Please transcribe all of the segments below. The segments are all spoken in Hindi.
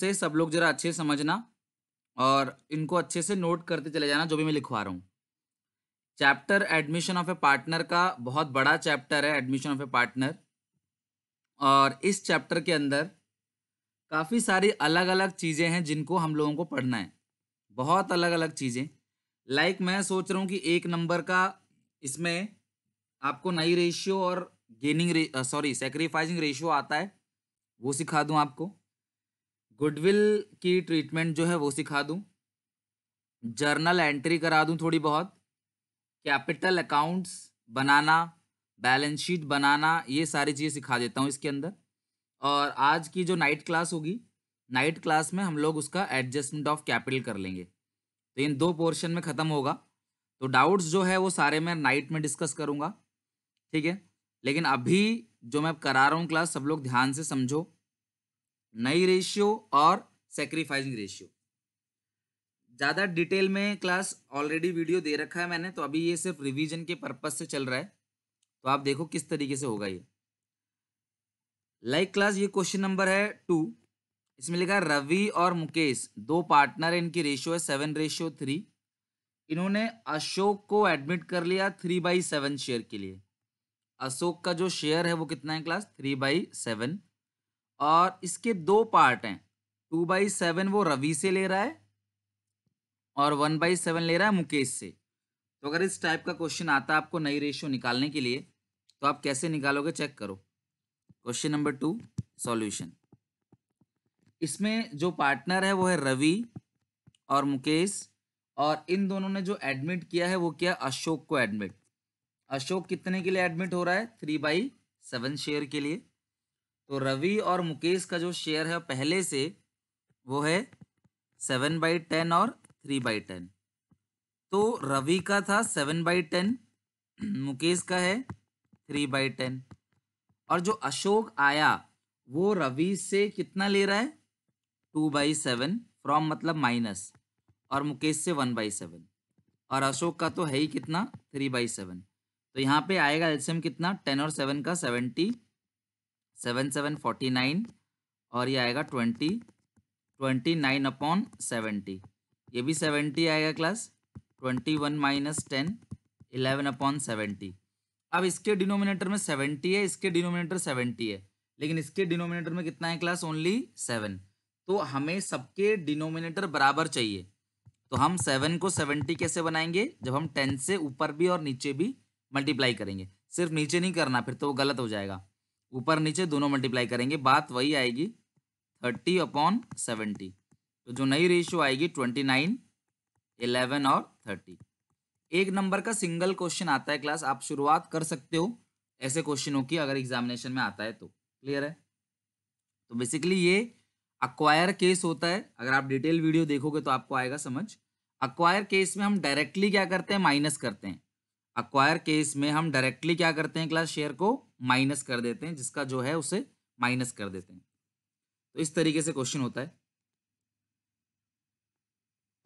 से सब लोग जरा अच्छे से समझना और इनको अच्छे से नोट करते चले जाना जो भी मैं लिखवा रहा हूँ chapter admission of a partner का बहुत बड़ा चैप्टर है एडमिशन ऑफ ए पार्टनर और इस चैप्टर के अंदर काफ़ी सारी अलग अलग चीज़ें हैं जिनको हम लोगों को पढ़ना है बहुत अलग अलग चीज़ें लाइक मैं सोच रहा हूँ कि एक नंबर का इसमें आपको नई रेशियो और गेनिंग सॉरी सेक्रीफाइजिंग रेशियो आता है वो सिखा दूँ आपको गुडविल की ट्रीटमेंट जो है वो सिखा दूँ जर्नल एंट्री करा दूँ थोड़ी बहुत कैपिटल अकाउंट्स बनाना बैलेंस शीट बनाना ये सारी चीज़ें सिखा देता हूँ इसके अंदर और आज की जो नाइट क्लास होगी नाइट क्लास में हम लोग उसका एडजस्टमेंट ऑफ कैपिटल कर लेंगे तो इन दो पोर्शन में ख़त्म होगा तो डाउट्स जो है वो सारे मैं नाइट में डिस्कस करूँगा ठीक है लेकिन अभी जो मैं करा रहा हूँ क्लास सब लोग ध्यान से समझो नई रेशियो और सेक्रीफाइसिंग रेशियो ज़्यादा डिटेल में क्लास ऑलरेडी वीडियो दे रखा है मैंने तो अभी ये सिर्फ रिवीजन के पर्पज से चल रहा है तो आप देखो किस तरीके से होगा ये लाइक like क्लास ये क्वेश्चन नंबर है टू इसमें लिखा रवि और मुकेश दो पार्टनर है इनकी रेशियो है सेवन रेशियो थ्री इन्होंने अशोक को एडमिट कर लिया थ्री बाई सेवन शेयर के लिए अशोक का जो शेयर है वो कितना है क्लास थ्री बाई सेवन और इसके दो पार्ट हैं टू बाई सेवन वो रवि से ले रहा है और वन बाई सेवन ले रहा है मुकेश से तो अगर इस टाइप का क्वेश्चन आता है आपको नई रेशियो निकालने के लिए तो आप कैसे निकालोगे चेक करो क्वेश्चन नंबर टू सॉल्यूशन इसमें जो पार्टनर है वो है रवि और मुकेश और इन दोनों ने जो एडमिट किया है वो किया अशोक को एडमिट अशोक कितने के लिए एडमिट हो रहा है थ्री बाई सेवन शेयर के लिए तो रवि और मुकेश का जो शेयर है पहले से वो है सेवन बाई टेन और थ्री बाई टेन तो रवि का था सेवन बाई टेन मुकेश का है थ्री बाई टेन और जो अशोक आया वो रवि से कितना ले रहा है टू बाई सेवन फ्रॉम मतलब माइनस और मुकेश से वन बाई सेवन और अशोक का तो है ही कितना थ्री बाई सेवन तो यहाँ पे आएगा एल्सियम कितना टेन और सेवन का seventy seven seven forty nine और ये आएगा twenty twenty nine upon seventy ये भी सेवेंटी आएगा class twenty one minus ten eleven upon seventy अब इसके डिनोमिनेटर में सेवेंटी है इसके डिनोमिनेटर सेवेंटी है लेकिन इसके डिनोमिनेटर में कितना है क्लास ओनली सेवन तो हमें सबके डिनोमिनेटर बराबर चाहिए तो हम सेवन को सेवेंटी कैसे बनाएंगे जब हम टेन से ऊपर भी और नीचे भी मल्टीप्लाई करेंगे सिर्फ नीचे नहीं करना फिर तो वो गलत हो जाएगा ऊपर नीचे दोनों मल्टीप्लाई करेंगे बात वही आएगी थर्टी अपॉन सेवेंटी तो जो नई रेशियो आएगी ट्वेंटी नाइन इलेवन और थर्टी एक नंबर का सिंगल क्वेश्चन आता है क्लास आप शुरुआत कर सकते हो ऐसे क्वेश्चनों की अगर एग्जामिनेशन में आता है तो क्लियर है तो बेसिकली ये अक्वायर केस होता है अगर आप डिटेल वीडियो देखोगे तो आपको आएगा समझ अक्वायर केस में हम डायरेक्टली क्या करते हैं माइनस करते हैं अक्वायर केस में हम डायरेक्टली क्या करते हैं क्लास शेयर को माइनस कर देते हैं जिसका जो है उसे माइनस कर देते हैं तो इस तरीके से क्वेश्चन होता है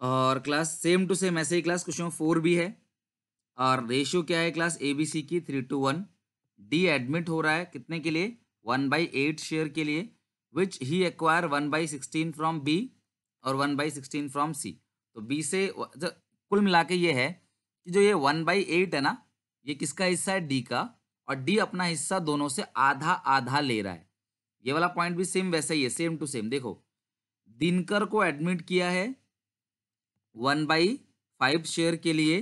और क्लास सेम टू सेम ऐसे ही क्लास क्वेश्चन फोर भी है और रेशियो क्या है क्लास ए बी सी की three two one D admit हो रहा है कितने के लिए वन बाई एट शेयर के लिए which he acquire one by sixteen from B और one by sixteen from C तो बी से कुल मिला के ये है कि जो ये वन बाई एट है ना ये किसका हिस्सा है डी का और डी अपना हिस्सा दोनों से आधा आधा ले रहा है ये वाला पॉइंट भी सेम वैसा ही है सेम टू सेम देखो दिनकर को एडमिट किया है वन बाई फाइव शेयर के लिए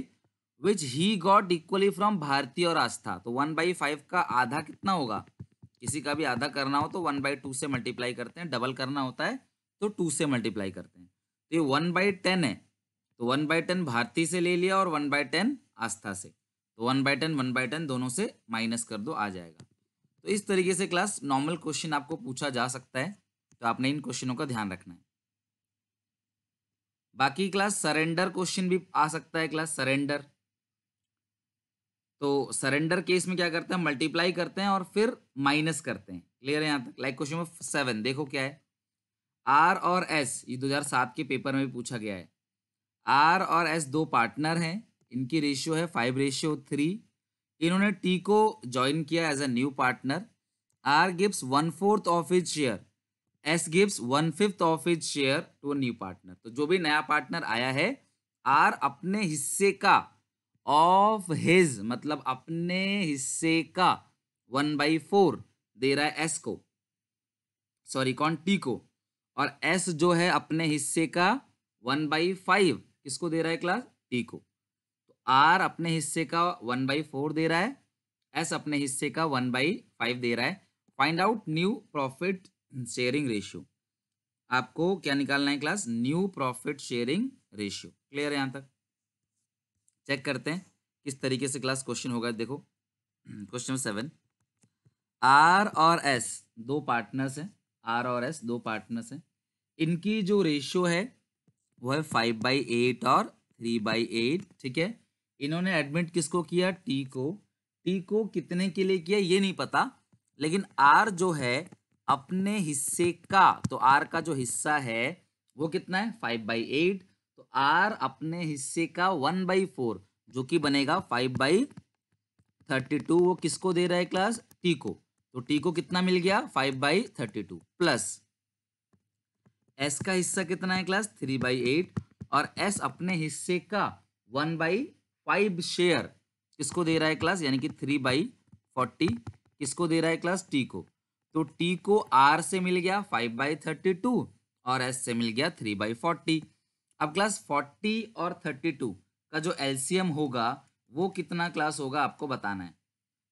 which he got equally from Bharti और आस्था तो वन बाई फाइव का आधा कितना होगा किसी का भी आधा करना हो तो वन बाई टू से मल्टीप्लाई करते हैं डबल करना होता है तो टू से मल्टीप्लाई करते हैं तो ये वन बाई टेन है तो वन बाई टेन भारती से ले लिया और वन बाई टेन आस्था से तो one by ten one by ten दोनों से माइनस कर दो आ जाएगा तो इस तरीके से क्लास नॉर्मल क्वेश्चन आपको पूछा जा सकता है तो आपने इन क्वेश्चनों का ध्यान रखना है बाकी क्लास सरेंडर क्वेश्चन भी आ सकता है क्लास सरेंडर तो सरेंडर केस में क्या करते हैं मल्टीप्लाई करते हैं और फिर माइनस करते हैं क्लियर है यहाँ तक लाइक क्वेश्चन नंबर सेवन देखो क्या है आर और एस ये 2007 के पेपर में भी पूछा गया है आर और एस दो पार्टनर हैं इनकी रेशियो है फाइव रेशियो थ्री इन्होंने टी को ज्वाइन किया as a new partner R gives one fourth of his share S gives one fifth of his share to new partner तो जो भी नया पार्टनर आया है आर अपने हिस्से का ऑफ हिज मतलब अपने हिस्से का वन बाई फोर दे रहा है एस को सॉरी कौन टी को और एस जो है अपने हिस्से का वन बाई फाइव किसको दे रहा है क्लास टी को आर अपने हिस्से का वन बाई फोर दे रहा है एस अपने हिस्से का वन बाई फाइव दे रहा है find out new profit sharing ratio आपको क्या निकालना है class new profit sharing ratio clear है यहाँ तक चेक करते हैं किस तरीके से क्लास क्वेश्चन होगा देखो क्वेश्चन सेवन आर और एस दो पार्टनर्स हैं आर और एस दो पार्टनर्स हैं इनकी जो रेशियो है वो है फाइव बाई एट और थ्री बाई एट ठीक है इन्होंने एडमिट किसको किया टी को टी को कितने के लिए किया ये नहीं पता लेकिन आर जो है अपने हिस्से का तो आर का जो हिस्सा है वो कितना है फाइव बाई एट तो आर अपने हिस्से का वन बाई फोर जो कि बनेगा फाइव बाई थर्टी टू वो किसको दे रहा है क्लास टी को तो टी को कितना मिल गया five by thirty two plus S का हिस्सा कितना है क्लास थ्री बाई एट और एस अपने हिस्से का वन बाई फाइव शेयर किसको दे रहा है क्लास यानी कि थ्री बाई फोर्टी किसको दे रहा है क्लास टी को तो टी को आर से मिल गया फाइव बाई थर्टी टू और एस से मिल गया थ्री बाई फोर्टी अब क्लास फोर्टी और थर्टी टू का जो एलसीएम होगा वो कितना क्लास होगा आपको बताना है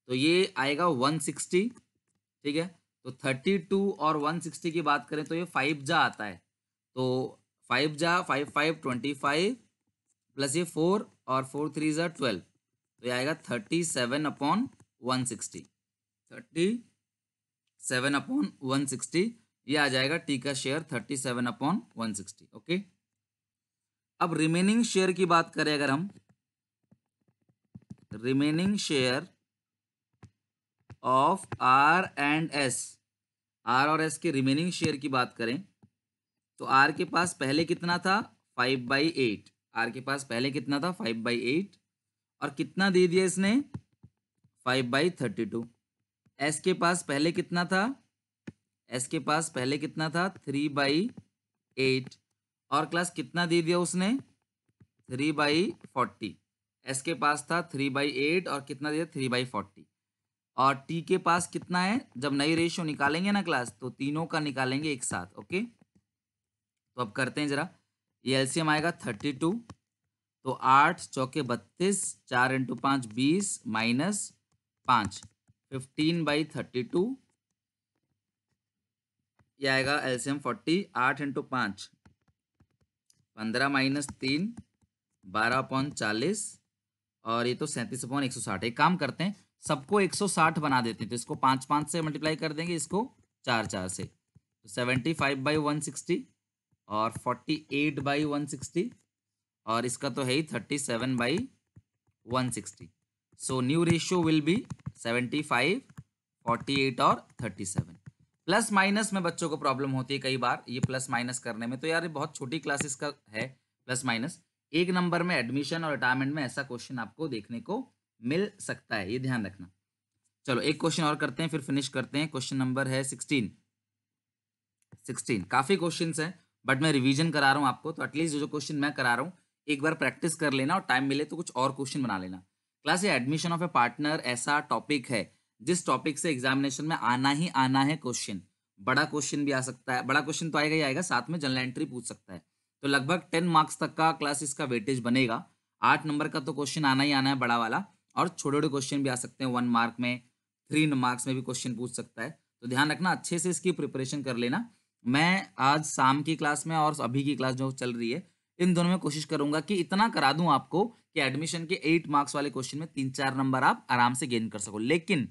तो ये आएगा वन सिक्सटी ठीक है तो थर्टी टू और वन सिक्सटी की बात करें तो ये फाइव जा आता है तो फाइव जा five five twenty five plus ये फोर और फोर थ्री ज़ा ट्वेल्व तो ये आएगा thirty seven upon one sixty thirty seven upon one sixty ये आ जाएगा टी का share thirty seven upon one sixty okay अब रिमेनिंग शेयर की बात करें अगर हम remaining share of R and S R और एस के रिमेनिंग शेयर की बात करें तो आर के पास पहले कितना था फाइव बाई एट आर के पास पहले कितना था फाइव बाई एट और कितना दे दिया इसने five by thirty two S के पास पहले कितना था एस के पास पहले कितना था थ्री बाई एट और क्लास कितना दे दिया उसने थ्री बाई फोर्टी एस के पास था थ्री बाई एट और कितना दिया थ्री बाई फोर्टी और टी के पास कितना है जब नई रेशियो निकालेंगे ना क्लास तो तीनों का निकालेंगे एक साथ ओके तो अब करते हैं जरा ये एलसीएम आएगा थर्टी टू तो आठ चौके बत्तीस चार इंटू पाँच बीस माइनस पाँच फिफ्टीन बाई थर्टी टू ये आएगा एलसीएम फोर्टी आठ इंटू पाँच पंद्रह माइनस तीन बारह पॉइंट चालीस और ये तो सैंतीस पॉइंट एक सौ साठ एक काम करते हैं सबको एक सौ साठ बना देते हैं तो इसको पाँच पाँच से मल्टीप्लाई कर देंगे इसको चार चार से तो seventy five by one sixty और forty eight by one sixty और इसका तो है ही thirty seven by one sixty so new ratio will be seventy five forty eight और थर्टी सेवन प्लस माइनस में बच्चों को प्रॉब्लम होती है कई बार ये प्लस माइनस करने में तो यार ये बहुत छोटी क्लासेस का है प्लस माइनस एक नंबर में एडमिशन और रिटायरमेंट में ऐसा क्वेश्चन आपको देखने को मिल सकता है ये ध्यान रखना चलो एक क्वेश्चन और करते हैं फिर फिनिश करते हैं क्वेश्चन नंबर है सिक्सटीन सिक्सटीन काफ़ी क्वेश्चन हैं बट मैं रिवीजन करा रहा हूँ आपको तो एटलीस्ट जो क्वेश्चन मैं करा रहा हूँ एक बार प्रैक्टिस कर लेना और टाइम मिले तो कुछ और क्वेश्चन बना लेना क्लास ये एडमिशन ऑफ ए पार्टनर ऐसा टॉपिक है जिस टॉपिक से एग्जामिनेशन में आना ही आना है क्वेश्चन बड़ा क्वेश्चन भी आ सकता है बड़ा क्वेश्चन तो आएगा ही आएगा साथ में जनरल एंट्री पूछ सकता है तो लगभग टेन मार्क्स तक का क्लास इसका वेटेज बनेगा आठ नंबर का तो क्वेश्चन आना ही आना है बड़ा वाला और छोटे छोटे क्वेश्चन भी आ सकते हैं वन मार्क में थ्री मार्क्स में भी क्वेश्चन पूछ सकता है तो ध्यान रखना अच्छे से इसकी प्रिपरेशन कर लेना मैं आज शाम की क्लास में और अभी की क्लास जो चल रही है इन दोनों में कोशिश करूंगा कि इतना करा दूं आपको कि एडमिशन के एट मार्क्स वाले क्वेश्चन में तीन चार नंबर आप आराम से गेन कर सको लेकिन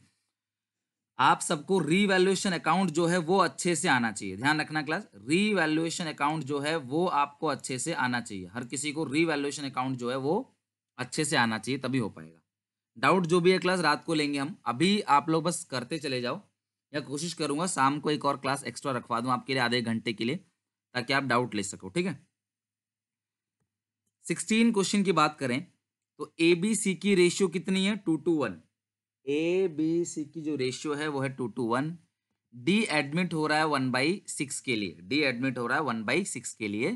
आप सबको रीवैल्यूएशन अकाउंट जो है वो अच्छे से आना चाहिए ध्यान रखना क्लास रीवैल्यूएशन अकाउंट जो है वो आपको अच्छे से आना चाहिए हर किसी को रीवैल्यूएशन अकाउंट जो है वो अच्छे से आना चाहिए तभी हो पाएगा डाउट जो भी है क्लास रात को लेंगे हम अभी आप लोग बस करते चले जाओ या कोशिश करूँगा शाम को एक और क्लास एक्स्ट्रा रखवा दूँ आपके लिए आधे घंटे के लिए ताकि आप डाउट ले सको ठीक है सिक्सटीन क्वेश्चन की बात करें तो ए बी सी की रेशियो कितनी है two two one A B C की जो रेशियो है वो है two two one D admit हो रहा है वन बाई सिक्स के लिए डी एडमिट हो रहा है वन बाई सिक्स के लिए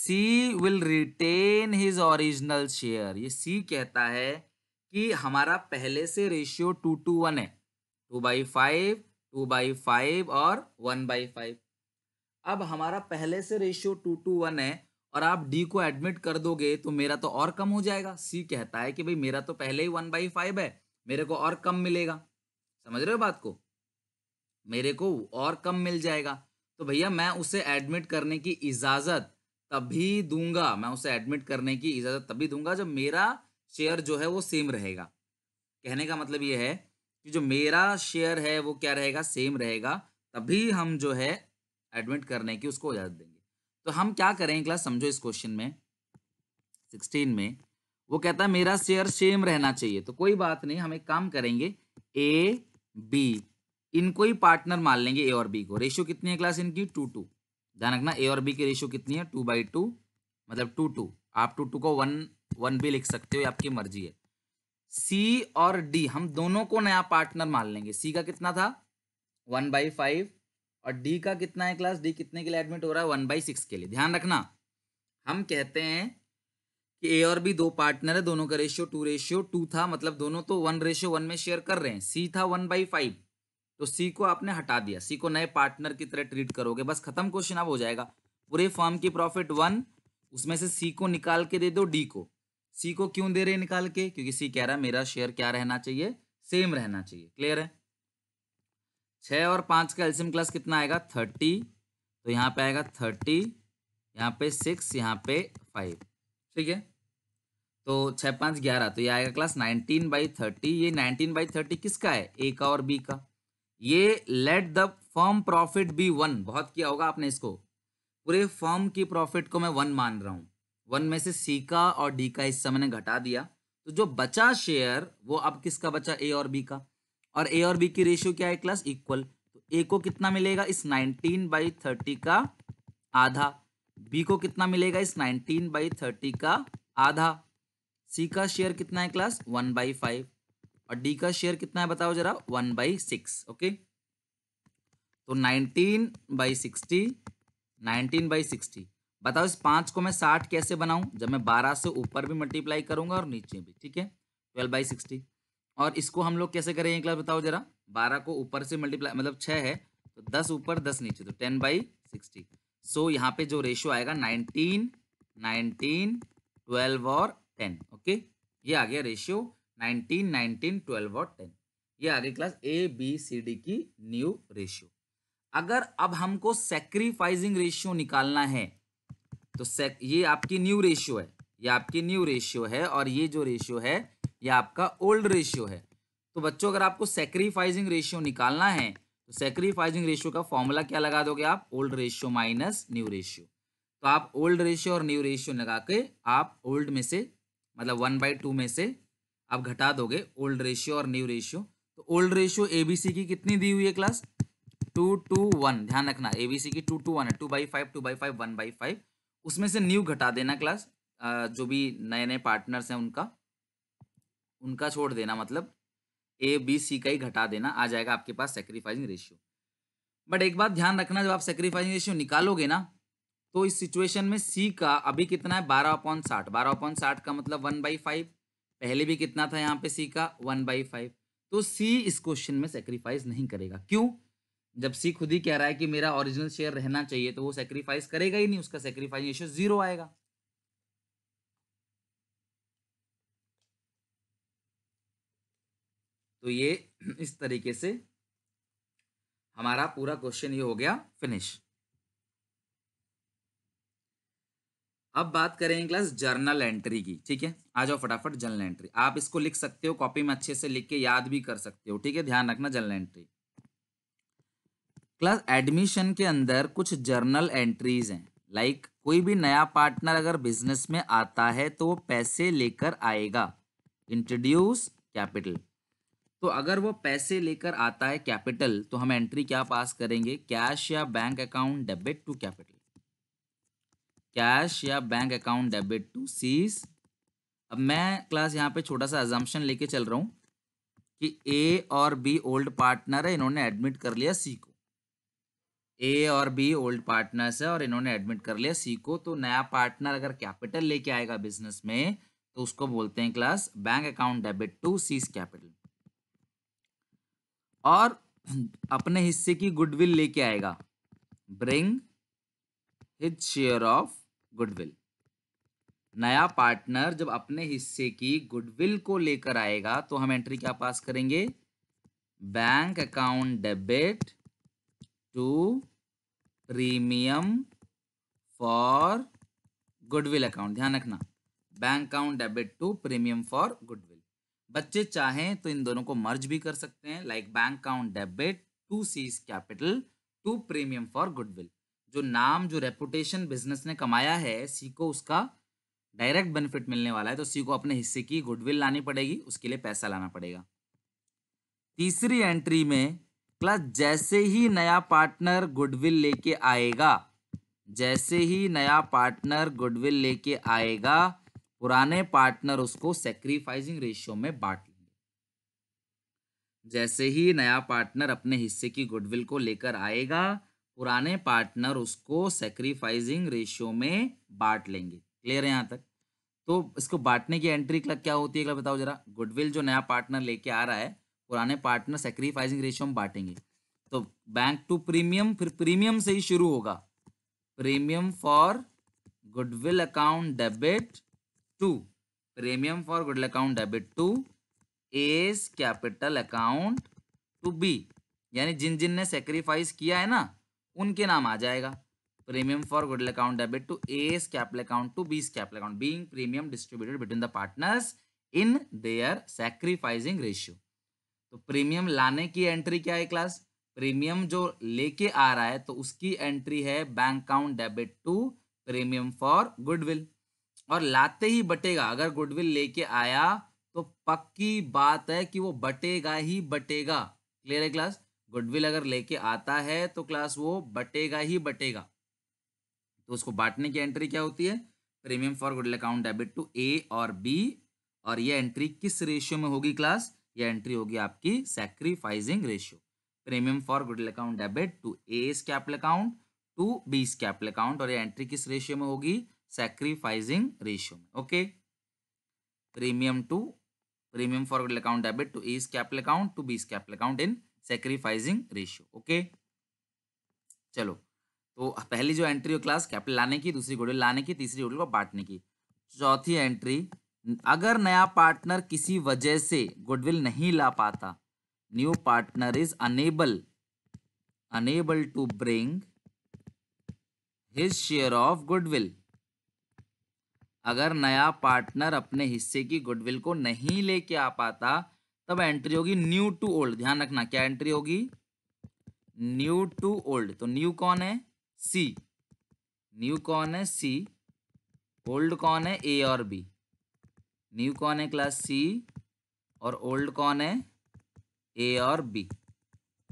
C will retain his original share ये सी कहता है कि हमारा पहले से रेशियो टू टू वन है two by five two by five और वन बाई फाइव अब हमारा पहले से रेशियो टू टू वन है और आप डी को एडमिट कर दोगे तो मेरा तो और कम हो जाएगा सी कहता है कि भाई मेरा तो पहले ही वन बाई फाइव है मेरे को और कम मिलेगा समझ रहे हो बात को मेरे को और कम मिल जाएगा तो भैया मैं उसे एडमिट करने की इजाज़त तभी दूंगा मैं उसे एडमिट करने की इजाज़त तभी दूंगा जब मेरा शेयर जो है वो सेम रहेगा कहने का मतलब ये है कि जो मेरा शेयर है वो क्या रहेगा सेम रहेगा तभी हम जो है एडमिट करने की उसको इजाज़त देंगे तो हम क्या करें क्लास समझो इस क्वेश्चन में सिक्सटीन में वो कहता है मेरा शेयर सेम रहना चाहिए तो कोई बात नहीं हम एक काम करेंगे ए बी इनको ही पार्टनर मान लेंगे ए और बी को रेशियो कितनी है क्लास इनकी टू टू ध्यान रखना ए और बी की रेशियो कितनी है टू बाई टू मतलब टू टू आप टू टू को वन वन भी लिख सकते हो आपकी मर्जी है सी और डी हम दोनों को नया पार्टनर मान लेंगे सी का कितना था वन बाई फाइव और डी का कितना है क्लास डी कितने के लिए एडमिट हो रहा है वन बाई सिक्स के लिए ध्यान रखना हम कहते हैं कि ए और बी दो पार्टनर है दोनों का रेशियो टू रेशियो टू था मतलब दोनों तो वन रेशियो वन में शेयर कर रहे हैं सी था वन बाई फाइव तो सी को आपने हटा दिया सी को नए पार्टनर की तरह ट्रीट करोगे बस खत्म क्वेश्चन अब हो जाएगा पूरे फॉर्म की प्रॉफिट वन उसमें से सी को निकाल के दे दो डी को सी को क्यों दे रहे निकाल के क्योंकि सी कह रहा है मेरा शेयर क्या रहना चाहिए सेम रहना चाहिए क्लियर है छ और पाँच का एल्सियम क्लास कितना आएगा थर्टी तो यहाँ पे आएगा थर्टी यहाँ पे सिक्स यहाँ पे फाइव ठीक है तो छः पाँच ग्यारह तो ये आएगा क्लास नाइनटीन बाई थर्टी ये नाइनटीन बाई थर्टी किसका है ए का और बी का ये let the firm profit be one बहुत किया होगा आपने इसको पूरे फॉर्म की प्रॉफिट को मैं वन मान रहा हूँ वन में से सी का और डी का हिस्सा मैंने घटा दिया तो जो बचा शेयर वो अब किसका बचा ए और बी का और ए और बी की रेशियो क्या है क्लास इक्वल तो ए को कितना मिलेगा इस 19 बाई थर्टी का आधा बी को कितना मिलेगा इस 19 बाई थर्टी का आधा सी का शेयर कितना है क्लास वन बाई फाइव और डी का शेयर कितना है बताओ जरा वन बाई सिक्स ओके तो nineteen by sixty nineteen by sixty बताओ इस पाँच को मैं साठ कैसे बनाऊँ जब मैं बारह से ऊपर भी मल्टीप्लाई करूंगा और नीचे भी ठीक है ट्वेल्व बाई सिक्सटी और इसको हम लोग कैसे करेंगे क्लास बताओ जरा बारह को ऊपर से मल्टीप्लाई मतलब छः है तो दस ऊपर दस नीचे तो टेन बाई सिक्सटी सो यहाँ पे जो रेशियो आएगा नाइनटीन नाइनटीन ट्वेल्व और टेन ओके ये आ गया रेशियो नाइनटीन नाइनटीन ट्वेल्व और टेन ये आ गई class A B C D की न्यू रेशियो अगर अब हमको सेक्रीफाइजिंग रेशियो निकालना है तो सेक ये आपकी न्यू रेशियो है ये आपकी न्यू रेशियो है और ये जो रेशियो है ये आपका ओल्ड रेशियो है तो बच्चों अगर आपको सेक्रीफाइजिंग रेशियो निकालना है तो सेक्रीफाइजिंग रेशियो का फॉर्मूला क्या लगा दोगे आप old ratio minus new ratio तो आप ओल्ड रेशियो और न्यू रेशियो लगा के आप ओल्ड में से मतलब वन बाई टू में से आप घटा दोगे ओल्ड रेशियो और न्यू रेशियो तो ओल्ड रेशियो सी की कितनी दी हुई है क्लास टू टू वन ध्यान रखना सी की टू टू वन है two by five two by five one by five उसमें से न्यू घटा देना क्लास जो भी नए नए पार्टनर्स हैं उनका उनका छोड़ देना मतलब ए बी सी का ही घटा देना आ जाएगा आपके पास सेक्रीफाइसिंग रेशियो बट एक बात ध्यान रखना जब आप सेक्रीफाइसिंग रेशियो निकालोगे ना तो इस सिचुएशन में सी का अभी कितना है बारह पॉइंट साठ बारह पॉइंट साठ का मतलब वन बाई फाइव पहले भी कितना था यहाँ पे सी का वन बाई फाइव तो सी इस क्वेश्चन में सेक्रीफाइस नहीं करेगा क्यों जब सी खुद ही कह रहा है कि मेरा ओरिजिनल शेयर रहना चाहिए तो वो सेक्रीफाइस करेगा ही नहीं उसका सेक्रीफाइस रेशियो जीरो आएगा तो ये इस तरीके से हमारा पूरा क्वेश्चन ये हो गया फिनिश अब बात करेंगे क्लास जर्नल एंट्री की ठीक है आ जाओ फटाफट जर्नल एंट्री आप इसको लिख सकते हो कॉपी में अच्छे से लिख के याद भी कर सकते हो ठीक है ध्यान रखना जर्नल एंट्री क्लास एडमिशन के अंदर कुछ जर्नल एंट्रीज हैं लाइक like, कोई भी नया पार्टनर अगर बिजनेस में आता है तो वो पैसे लेकर आएगा इंट्रोड्यूस कैपिटल तो अगर वो पैसे लेकर आता है कैपिटल तो हम एंट्री क्या पास करेंगे कैश या bank account debit to capital cash या bank account debit to C's अब मैं क्लास यहाँ पे छोटा सा एजम्पन लेके चल रहा हूँ कि ए और बी ओल्ड पार्टनर है इन्होंने एडमिट कर लिया सी को ए और बी ओल्ड पार्टनर्स है और इन्होंने एडमिट कर लिया सी को तो नया पार्टनर अगर कैपिटल लेके आएगा बिजनेस में तो उसको बोलते हैं class bank account debit to C's capital और अपने हिस्से की गुडविल लेके आएगा bring his share of goodwill नया पार्टनर जब अपने हिस्से की गुडविल को लेकर आएगा तो हम एंट्री क्या पास करेंगे bank account debit to premium for goodwill account ध्यान रखना bank account debit to premium for goodwill बच्चे चाहें तो इन दोनों को मर्ज भी कर सकते हैं like bank account debit to C's capital to premium for goodwill जो नाम जो रेपुटेशन बिजनेस ने कमाया है सी को उसका डायरेक्ट बेनिफिट मिलने वाला है तो सी को अपने हिस्से की गुडविल लानी पड़ेगी उसके लिए पैसा लाना पड़ेगा तीसरी एंट्री में प्लस जैसे ही नया पार्टनर गुडविल लेके आएगा जैसे ही नया पार्टनर गुडविल लेके आएगा पुराने पार्टनर उसको सेक्रीफाइसिंग रेशियो में बांट लेंगे जैसे ही नया पार्टनर अपने हिस्से की गुडविल को लेकर आएगा पुराने पार्टनर उसको सेक्रीफाइसिंग रेशियो में बांट लेंगे क्लियर है यहाँ तक तो इसको बांटने की एंट्री क्लब क्या होती है बताओ जरा गुडविल जो नया पार्टनर लेके आ रहा है पुराने पार्टनर सेक्रीफाइसिंग रेशियो में बांटेंगे तो बैंक टू प्रीमियम फिर प्रीमियम से ही शुरू होगा premium for goodwill account debit to premium for goodwill account debit to A's capital account to B यानी जिन जिन ने सेक्रीफाइस किया है ना उनके नाम आ जाएगा premium for goodwill account debit to S capital account to B capital account being premium distributed between the partners in their sacrificing ratio तो प्रीमियम लाने की एंट्री क्या है क्लास प्रीमियम जो लेके आ रहा है तो उसकी एंट्री है bank account debit to premium for goodwill और लाते ही बटेगा अगर गुडविल लेके आया तो पक्की बात है कि वो बटेगा ही बटेगा क्लियर है क्लास गुडविल अगर लेके आता है तो क्लास वो बटेगा ही बटेगा तो उसको बांटने की एंट्री क्या होती है premium for goodwill account debit to A और बी और ये एंट्री किस रेशियो में होगी क्लास यह एंट्री होगी आपकी sacrificing ratio premium for goodwill account debit to A's capital account to B's capital account और ये एंट्री किस रेशियो में होगी सेक्रीफाइजिंग रेशियो में okay premium to premium for goodwill account debit to A's capital account to B's capital account in sacrificing ratio okay चलो तो पहली जो एंट्री हो क्लास कैपिटल लाने की दूसरी गुडल लाने की तीसरी गुडल को बांटने की चौथी एंट्री अगर नया पार्टनर किसी वजह से गुडविल नहीं ला पाता new partner is unable unable to bring his share of goodwill अगर नया पार्टनर अपने हिस्से की गुडविल को नहीं लेके आ पाता तब एंट्री होगी न्यू टू ओल्ड ध्यान रखना क्या एंट्री होगी न्यू टू ओल्ड तो न्यू कौन है सी न्यू कौन है सी ओल्ड कौन है ए और बी न्यू कौन है क्लास सी और ओल्ड कौन है ए और बी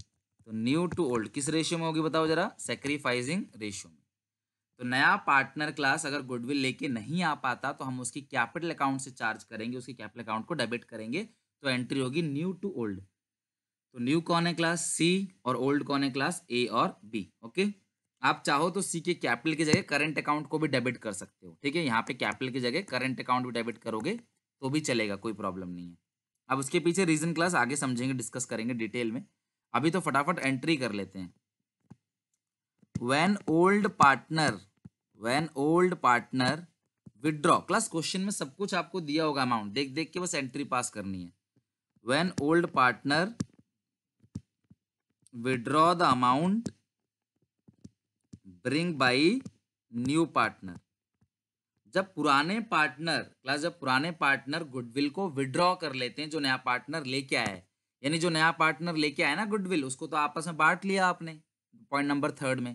तो न्यू टू ओल्ड किस रेशियो में होगी बताओ जरा सेक्रीफाइजिंग रेशियो में तो नया पार्टनर क्लास अगर गुडविल लेके नहीं आ पाता तो हम उसकी कैपिटल अकाउंट से चार्ज करेंगे उसकी कैपिटल अकाउंट को डेबिट करेंगे तो एंट्री होगी न्यू टू ओल्ड तो न्यू कौन है क्लास सी और ओल्ड कौन है क्लास ए और बी ओके आप चाहो तो सी के कैपिटल की जगह करंट अकाउंट को भी डेबिट कर सकते हो ठीक है यहाँ पे कैपिटल की जगह करंट अकाउंट भी डेबिट करोगे तो भी चलेगा कोई प्रॉब्लम नहीं है अब उसके पीछे रीजन क्लास आगे समझेंगे डिस्कस करेंगे डिटेल में अभी तो फटाफट एंट्री कर लेते हैं when old partner when old partner withdraw class question में सब कुछ आपको दिया होगा अमाउंट देख देख के बस एंट्री पास करनी है when old partner withdraw the amount bring by new partner जब पुराने पार्टनर क्लास जब पुराने पार्टनर गुडविल को विड्रॉ कर लेते हैं जो नया पार्टनर लेके आया है यानी जो नया पार्टनर लेके आया ना गुडविल उसको तो आपस में बांट लिया आपने पॉइंट नंबर थर्ड में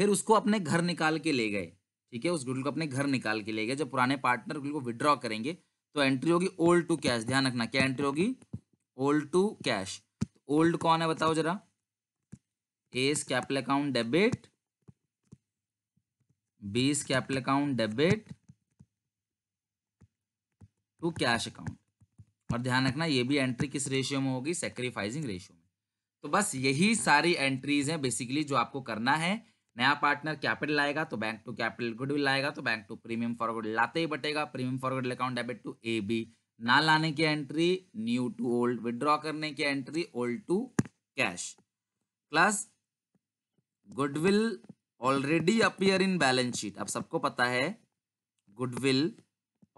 फिर उसको अपने घर निकाल के ले गए ठीक है उस गुडविल को अपने घर निकाल के ले गए जब पुराने पार्टनर गुडविल को विड्रॉ करेंगे तो एंट्री होगी ओल्ड टू कैश ध्यान रखना क्या एंट्री होगी ओल्ड टू कैश ओल्ड कौन है बताओ जरा A's capital account debit B's capital account debit to cash account और ध्यान रखना ये भी एंट्री किस रेशियो में होगी सेक्रीफाइसिंग रेशियो में तो बस यही सारी एंट्रीज हैं बेसिकली जो आपको करना है नया पार्टनर कैपिटल लाएगा तो बैंक टू कैपिटल गुडविल लाएगा तो बैंक टू प्रीमियम फॉरवर्ड लाते ही बटेगा premium forward account debit to A B ना लाने की entry new to old withdraw करने की entry old to cash plus goodwill already appear in balance sheet अब सबको पता है goodwill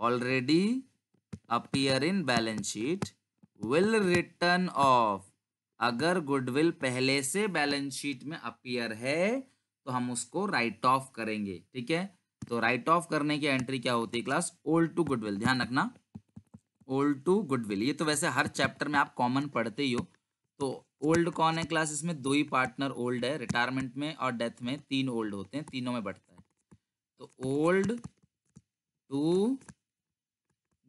already appear in balance sheet will written off अगर गुडविल पहले से बैलेंस शीट में अपियर है तो हम उसको राइट ऑफ करेंगे ठीक है तो राइट ऑफ करने की एंट्री क्या होती है क्लास ओल्ड टू गुडविल ध्यान रखना ओल्ड टू गुडविल ये तो वैसे हर चैप्टर में आप कॉमन पढ़ते ही हो तो ओल्ड कौन है क्लास इसमें दो ही पार्टनर ओल्ड है रिटायरमेंट में और डेथ में तीन ओल्ड होते हैं तीनों में बढ़ता है तो ओल्ड टू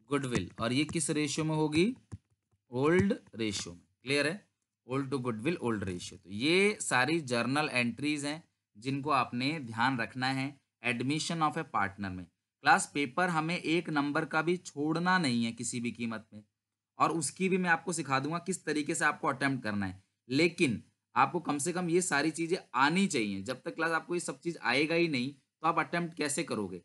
गुडविल और ये किस रेशियो में होगी ओल्ड रेशियो में क्लियर है old to goodwill old ratio तो ये सारी जर्नल एंट्रीज हैं जिनको आपने ध्यान रखना है एडमिशन ऑफ ए पार्टनर में क्लास पेपर हमें एक नंबर का भी छोड़ना नहीं है किसी भी कीमत में और उसकी भी मैं आपको सिखा दूंगा किस तरीके से आपको अटैम्प्ट करना है लेकिन आपको कम से कम ये सारी चीज़ें आनी चाहिए जब तक क्लास आपको ये सब चीज़ आएगा ही नहीं तो आप अटैम्प्ट कैसे करोगे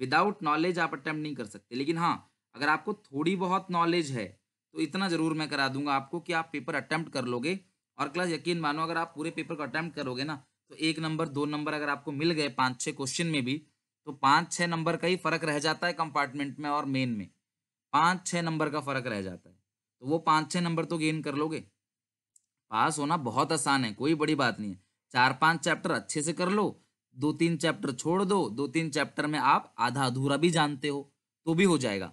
विदाउट नॉलेज आप अटैम्प्ट नहीं कर सकते लेकिन हाँ अगर आपको थोड़ी बहुत नॉलेज है तो इतना ज़रूर मैं करा दूंगा आपको कि आप पेपर अटैम्प्ट कर लोगे और क्लास यकीन मानो अगर आप पूरे पेपर को अटैम्प्ट करोगे ना तो एक नंबर दो नंबर अगर आपको मिल गए पाँच छः क्वेश्चन में भी तो पाँच छः नंबर का ही फ़र्क रह जाता है कंपार्टमेंट में और मेन में पाँच छः नंबर का फ़र्क रह जाता है तो वो पाँच छः नंबर तो गेन कर लोगे पास होना बहुत आसान है कोई बड़ी बात नहीं है चार पांच चैप्टर अच्छे से कर लो दो तीन चैप्टर छोड़ दो दो तीन चैप्टर में आप आधा अधूरा भी जानते हो तो भी हो जाएगा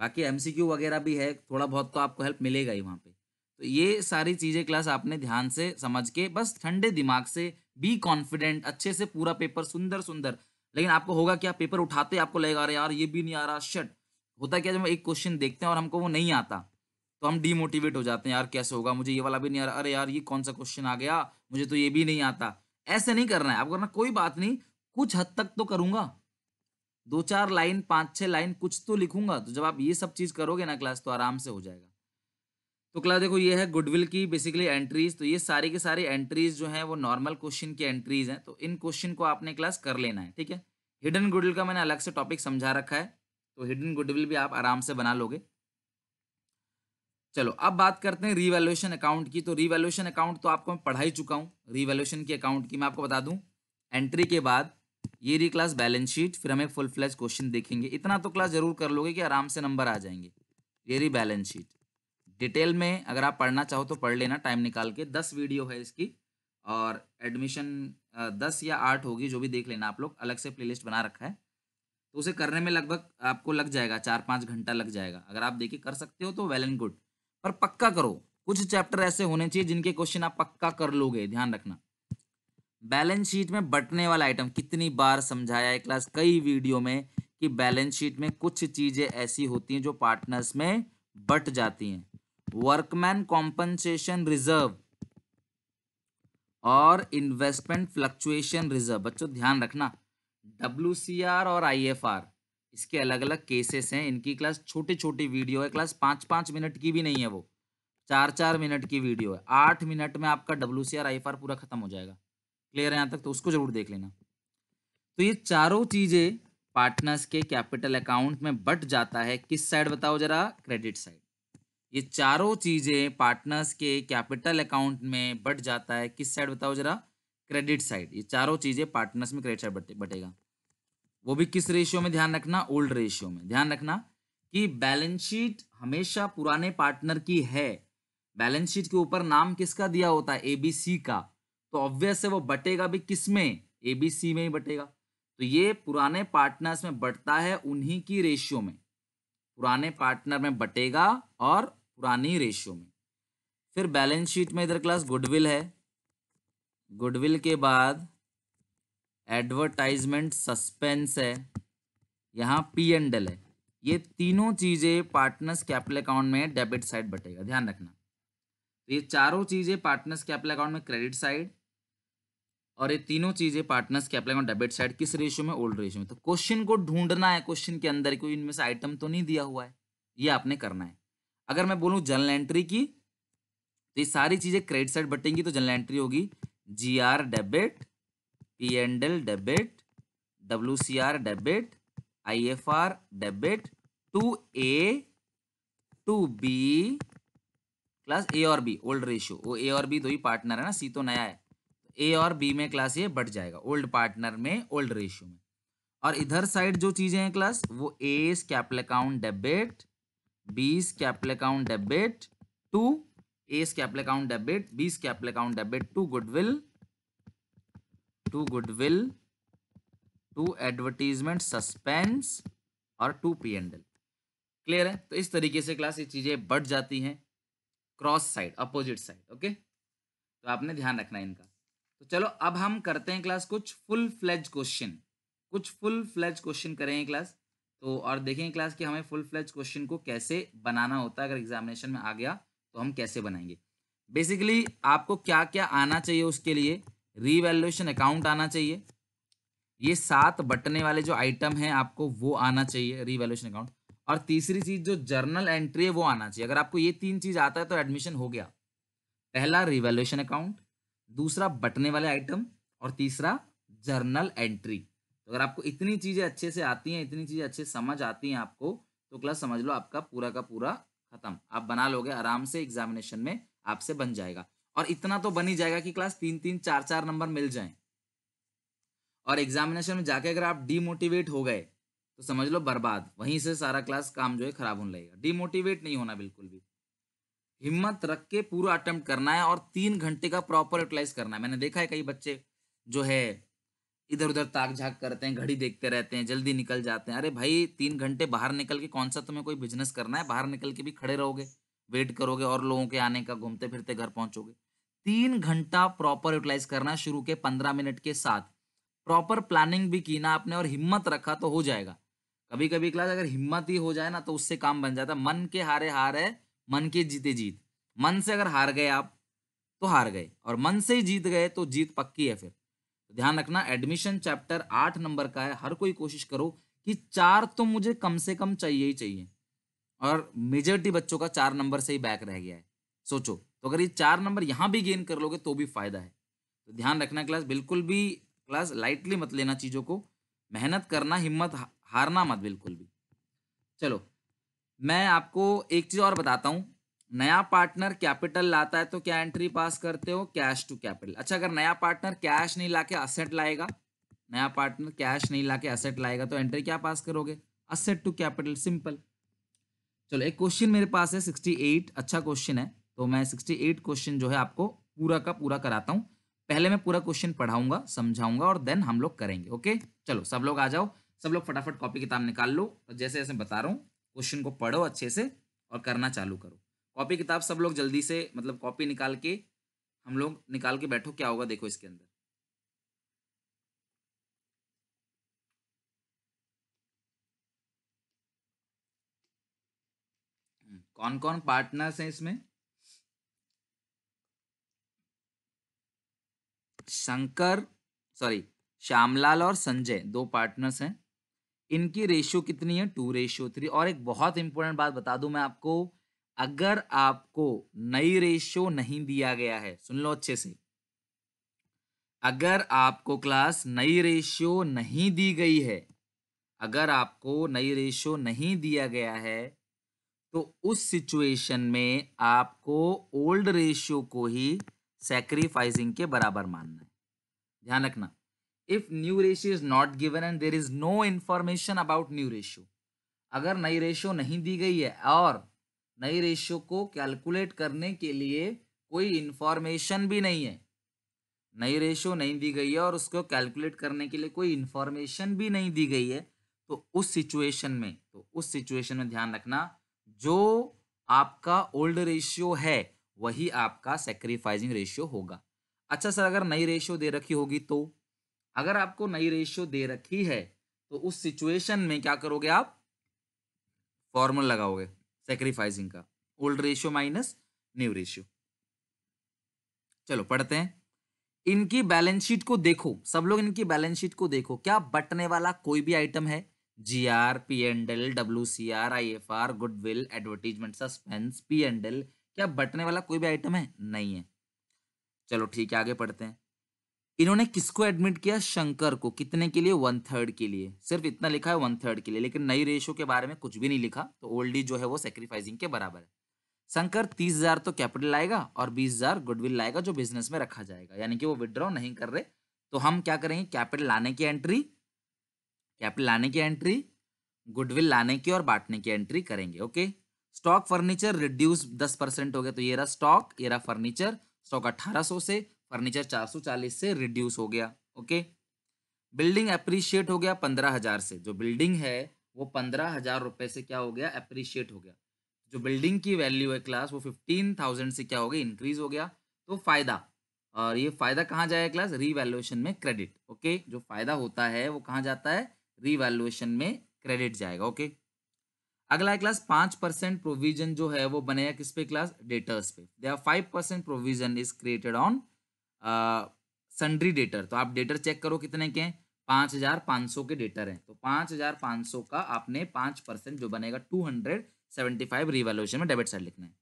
बाकी एमसीक्यू वगैरह भी है थोड़ा बहुत तो आपको हेल्प मिलेगा ही वहाँ पे तो ये सारी चीज़ें क्लास आपने ध्यान से समझ के बस ठंडे दिमाग से बी कॉन्फिडेंट अच्छे से पूरा पेपर सुंदर सुंदर लेकिन आपको होगा क्या पेपर उठाते आपको लगेगा अरे यार ये भी नहीं आ रहा शट होता क्या जब हम एक क्वेश्चन देखते हैं और हमको वो नहीं आता तो हम डीमोटिवेट हो जाते हैं यार कैसे होगा मुझे ये वाला भी नहीं आ रहा अरे यार ये कौन सा क्वेश्चन आ गया मुझे तो ये भी नहीं आता ऐसे नहीं करना है आपको करना कोई बात नहीं कुछ हद तक तो करूंगा दो चार लाइन पाँच छः लाइन कुछ तो लिखूंगा तो जब आप ये सब चीज़ करोगे ना क्लास तो आराम से हो जाएगा तो क्लास देखो ये है गुडविल की बेसिकली एंट्रीज तो ये सारी के सारी एंट्रीज जो हैं वो नॉर्मल क्वेश्चन की एंट्रीज हैं तो इन क्वेश्चन को आपने क्लास कर लेना है ठीक है हिडन गुडविल का मैंने अलग से टॉपिक समझा रखा है तो हिडन गुडविल भी आप आराम से बना लोगे चलो अब बात करते हैं रिवेल्यूशन अकाउंट की तो रिवेल्यूशन अकाउंट तो आपको मैं पढ़ा ही चुका हूँ रिवेल्यूशन की अकाउंट की मैं आपको बता दूँ एंट्री के बाद ये री क्लास बैलेंस शीट फिर हम एक फुल फ्लैश क्वेश्चन देखेंगे इतना तो क्लास जरूर कर लोगे कि आराम से नंबर आ जाएंगे ये री बैलेंस शीट डिटेल में अगर आप पढ़ना चाहो तो पढ़ लेना टाइम निकाल के दस वीडियो है इसकी और एडमिशन दस या आठ होगी जो भी देख लेना आप लोग अलग से प्लेलिस्ट बना रखा है तो उसे करने में लगभग आपको लग जाएगा चार पाँच घंटा लग जाएगा अगर आप देखिए कर सकते हो तो वेल एंड गुड पर पक्का करो कुछ चैप्टर ऐसे होने चाहिए जिनके क्वेश्चन आप पक्का कर लोगे ध्यान रखना बैलेंस शीट में बटने वाला आइटम कितनी बार समझाया है क्लास कई वीडियो में कि बैलेंस शीट में कुछ चीज़ें ऐसी होती हैं जो पार्टनर्स में बट जाती हैं वर्कमैन कॉम्पनसेशन रिजर्व और इन्वेस्टमेंट फ्लक्चुएशन रिजर्व बच्चों ध्यान रखना डब्ल्यू और आई इसके अलग अलग केसेस हैं इनकी क्लास छोटी छोटी वीडियो है क्लास पाँच पाँच मिनट की भी नहीं है वो चार चार मिनट की वीडियो है आठ मिनट में आपका W C R I F पूरा खत्म हो जाएगा क्लियर है यहाँ तक तो उसको जरूर देख लेना तो ये चारों चीज़ें पार्टनर्स के कैपिटल अकाउंट में बट जाता है किस साइड बताओ जरा क्रेडिट साइड ये चारों चीज़ें पार्टनर्स के कैपिटल अकाउंट में बट जाता है किस साइड बताओ जरा क्रेडिट साइड ये चारों चीज़ें पार्टनर्स में क्रेडिट साइड बटेगा वो भी किस रेशियो में ध्यान रखना ओल्ड रेशियो में ध्यान रखना कि बैलेंस शीट हमेशा पुराने पार्टनर की है बैलेंस शीट के ऊपर नाम किसका दिया होता है एबीसी का तो ऑब्वियस है वो बटेगा भी किस में एबीसी में ही बटेगा तो ये पुराने पार्टनर्स में बटता है उन्हीं की रेशियो में पुराने पार्टनर में बटेगा और पुरानी रेशियो में फिर बैलेंस शीट में इधर क्लास गुडविल है गुडविल के बाद एडवर्टाइजमेंट सस्पेंस है यहाँ पी एंड एल है ये तीनों चीज़ें पार्टनर्स कैपिटल अकाउंट में डेबिट साइड बटेगा ध्यान रखना तो ये चारों चीज़ें पार्टनर्स कैपिटल अकाउंट में क्रेडिट साइड और ये तीनों चीज़ें partners capital account debit side किस रेशियो में ओल्ड रेशियो में तो क्वेश्चन को ढूंढना है क्वेश्चन के अंदर कोई इनमें से आइटम तो नहीं दिया हुआ है ये आपने करना है अगर मैं बोलूँ जनरल एंट्री की तो ये सारी चीज़ें क्रेडिट साइड बटेंगी तो जनरल एंट्री होगी G R debit P and L debit W C R debit I F R debit to A to B class A और बी ओल्ड रेशियो वो ए और बी दो ही पार्टनर है ना सी तो नया है ए और बी में क्लास ये बढ़ जाएगा ओल्ड पार्टनर में ओल्ड रेशियो में और इधर साइड जो चीज़ें हैं क्लास वो A capital account debit B capital account debit to A capital account debit B capital account debit to goodwill to goodwill to advertisement suspense और to P and L clear है तो इस तरीके से क्लास ये चीज़ें बढ़ जाती हैं cross side opposite side okay तो आपने ध्यान रखना इनका तो चलो अब हम करते हैं क्लास कुछ फुल फ्लेज क्वेश्चन कुछ फुल फ्लैज क्वेश्चन करेंगे क्लास तो और देखेंगे क्लास कि हमें फुल फ्लेज क्वेश्चन को कैसे बनाना होता है अगर एग्जामिनेशन में आ गया तो हम कैसे बनाएंगे बेसिकली आपको क्या क्या आना चाहिए उसके लिए रीवैल्यूएशन अकाउंट आना चाहिए ये सात बटने वाले जो आइटम है आपको वो आना चाहिए रीवैल्यूएशन अकाउंट और तीसरी चीज जो जर्नल एंट्री है वो आना चाहिए अगर आपको ये तीन चीज आता है तो एडमिशन हो गया पहला रिवेल्यूशन अकाउंट दूसरा बटने वाले आइटम और तीसरा जर्नल एंट्री तो अगर आपको इतनी चीजें अच्छे से आती हैं इतनी चीजें अच्छे समझ आती हैं आपको तो क्लास समझ लो आपका पूरा का पूरा खत्म आप बना लोगे आराम से एग्जामिनेशन में आपसे बन जाएगा और इतना तो बन ही जाएगा कि क्लास तीन तीन चार चार नंबर मिल जाए और एग्जामिनेशन में जाके अगर आप डीमोटिवेट हो गए तो समझ लो बर्बाद वहीं से सारा क्लास काम जो है खराब होने लगेगा डीमोटिवेट नहीं होना बिल्कुल भी हिम्मत रख के पूरा अटेम्प्ट करना है और तीन घंटे का प्रॉपर यूटिलाइज करना है मैंने देखा है कई बच्चे जो है इधर उधर ताक झाक करते हैं घड़ी देखते रहते हैं जल्दी निकल जाते हैं अरे भाई तीन घंटे बाहर निकल के कौन सा तुम्हें कोई बिजनेस करना है बाहर निकल के भी खड़े रहोगे वेट करोगे और लोगों के आने का घूमते फिरते घर पहुंचोगे तीन घंटा प्रॉपर यूटिलाइज करना शुरू के पंद्रह मिनट के साथ प्रॉपर प्लानिंग भी की ना आपने और हिम्मत रखा तो हो जाएगा कभी कभी क्लास अगर हिम्मत ही हो जाए ना तो उससे काम बन जाता है मन के हारे हार है मन के जीते जीत मन से अगर हार गए आप तो हार गए और मन से ही जीत गए तो जीत पक्की है फिर तो ध्यान रखना एडमिशन चैप्टर आठ नंबर का है हर कोई कोशिश करो कि चार तो मुझे कम से कम चाहिए ही चाहिए और मेजोरिटी बच्चों का चार नंबर से ही बैक रह गया है सोचो तो अगर ये चार नंबर यहाँ भी गेन कर लोगे तो भी फायदा है तो ध्यान रखना क्लास बिल्कुल भी क्लास लाइटली मत लेना चीज़ों को मेहनत करना हिम्मत हारना मत बिल्कुल भी चलो मैं आपको एक चीज़ और बताता हूँ नया पार्टनर कैपिटल लाता है तो क्या एंट्री पास करते हो कैश टू कैपिटल अच्छा अगर नया पार्टनर कैश नहीं ला के असेट लाएगा नया पार्टनर कैश नहीं ला के असेट लाएगा तो एंट्री क्या पास करोगे असेट टू कैपिटल सिंपल चलो एक क्वेश्चन मेरे पास है सिक्सटी एट अच्छा क्वेश्चन है तो मैं 68 क्वेश्चन जो है आपको पूरा का पूरा कराता हूँ पहले मैं पूरा क्वेश्चन पढ़ाऊंगा समझाऊंगा और देन हम लोग करेंगे ओके चलो सब लोग आ जाओ सब लोग फटाफट कॉपी किताब निकाल लो और जैसे जैसे बता रहा हूँ क्वेश्चन को पढ़ो अच्छे से और करना चालू करो कॉपी किताब सब लोग जल्दी से मतलब कॉपी निकाल के हम लोग निकाल के बैठो क्या होगा देखो इसके अंदर कौन कौन पार्टनर्स हैं इसमें शंकर सॉरी श्यामलाल और संजय दो पार्टनर्स हैं इनकी रेशियो कितनी है टू रेशियो थ्री और एक बहुत इंपॉर्टेंट बात बता दूं मैं आपको अगर आपको नई रेशियो नहीं दिया गया है सुन लो अच्छे से अगर आपको क्लास नई रेशियो नहीं दी गई है अगर आपको नई रेशियो नहीं दिया गया है तो उस सिचुएशन में आपको ओल्ड रेशियो को ही सेक्रीफाइसिंग के बराबर मानना है ध्यान रखना if new ratio is not given and there is no information about new ratio अगर नई रेशियो नहीं दी गई है और नई रेशियो को कैलकुलेट करने के लिए कोई इन्फॉर्मेशन भी नहीं है नई रेशियो नहीं दी गई है और उसको कैलकुलेट करने के लिए कोई इन्फॉर्मेशन भी नहीं दी गई है तो उस सिचुएशन में तो उस सिचुएशन में ध्यान रखना जो आपका ओल्ड रेशियो है वही आपका सेक्रीफाइजिंग रेशियो होगा अच्छा सर अगर नई रेशियो दे रखी होगी तो अगर आपको नई रेशियो दे रखी है तो उस सिचुएशन में क्या करोगे आप फॉर्मूला लगाओगे सेक्रीफाइजिंग का old ratio minus new ratio चलो पढ़ते हैं इनकी बैलेंस शीट को देखो सब लोग इनकी बैलेंस शीट को देखो क्या बटने वाला कोई भी आइटम है G R P and L W C R I F R goodwill advertisement suspense P and L क्या बटने वाला कोई भी आइटम है नहीं है चलो ठीक है आगे पढ़ते हैं इन्होंने किसको एडमिट किया शंकर को कितने के लिए वन थर्ड के लिए सिर्फ इतना लिखा है वन थर्ड के लिए लेकिन नई रेशो के बारे में कुछ भी नहीं लिखा तो ओल्ड जो है वो सेक्रीफाइसिंग के बराबर है शंकर तीस हजार तो कैपिटल लाएगा और बीस हजार गुडविल लाएगा जो बिजनेस में रखा जाएगा यानी कि वो विड्रॉ नहीं कर रहे तो हम क्या करेंगे कैपिटल लाने की एंट्री कैपिटल लाने की एंट्री गुडविल लाने की और बांटने की एंट्री करेंगे ओके स्टॉक फर्नीचर रिड्यूस दस परसेंट हो गया तो ये रहा स्टॉक ये रहा फर्नीचर स्टॉक अट्ठारह सौ से फर्नीचर चार सौ चालीस से रिड्यूस हो गया ओके बिल्डिंग अप्रिशिएट हो गया पंद्रह हजार से जो बिल्डिंग है वो पंद्रह हजार रुपये से क्या हो गया अप्रिशिएट हो गया जो बिल्डिंग की वैल्यू है क्लास वो फिफ्टीन थाउजेंड से क्या हो गया इंक्रीज हो गया तो फायदा और ये फायदा कहाँ जाएगा क्लास रीवैल्युएशन में क्रेडिट ओके जो फायदा होता है वो कहाँ जाता है रीवैल्युएशन में क्रेडिट जाएगा ओके अगला है क्लास पांच परसेंट प्रोविजन जो है वो बनेगा किस पे क्लास डेटर्स पे the five percent provision is created on sundry debtor तो आप डेटर चेक करो कितने के हैं पांच हजार पांच सौ के डेटर हैं तो पांच हजार पांच सौ का आपने पांच परसेंट जो बनेगा two hundred seventy five revaluation में डेबिट साइड लिखना है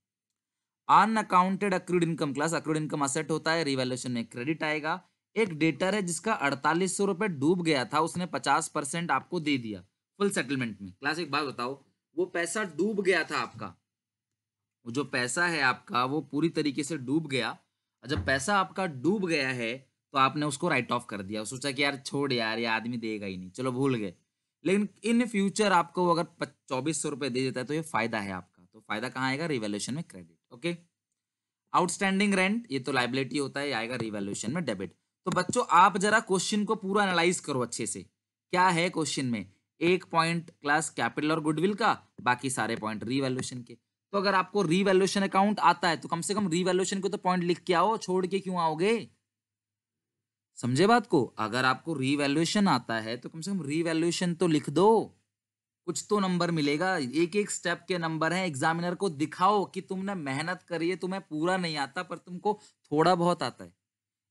unaccounted accrued income class accrued income asset होता है रिवेल्यूशन में क्रेडिट आएगा एक डेटर है जिसका अड़तालीस सौ रुपए डूब गया था उसने पचास परसेंट आपको दे दिया फुल सेटलमेंट में क्लास एक बात बताओ वो पैसा डूब गया था आपका वो जो पैसा है आपका वो पूरी तरीके से डूब गया और जब पैसा आपका डूब गया है तो आपने उसको राइट ऑफ कर दिया सोचा कि यार छोड़ यार ये आदमी देगा ही नहीं चलो भूल गए लेकिन इन फ्यूचर आपको अगर चौबीस सौ रुपये दे देता है तो ये फायदा है आपका तो फायदा कहाँ आएगा रिवेल्यूशन में क्रेडिट ओके आउटस्टैंडिंग रेंट ये तो लाइबिलिटी होता है आएगा रिवेल्यूशन में डेबिट तो बच्चों आप जरा क्वेश्चन को पूरा एनालाइज करो अच्छे से क्या है क्वेश्चन में एक पॉइंट क्लास कैपिटल और गुडविल का बाकी सारे पॉइंट रीवैल्यूएशन के तो अगर आपको रीवैल्यूएशन अकाउंट आता है तो कम से कम रीवैल्यूएशन को तो पॉइंट लिख के आओ छोड़ के क्यों आओगे समझे बात को अगर आपको रीवैल्यूएशन आता है तो कम से कम रीवैल्यूएशन तो लिख दो कुछ तो नंबर मिलेगा एक एक स्टेप के नंबर हैं एग्जामिनर को दिखाओ कि तुमने मेहनत करी है तुम्हें पूरा नहीं आता पर तुमको थोड़ा बहुत आता है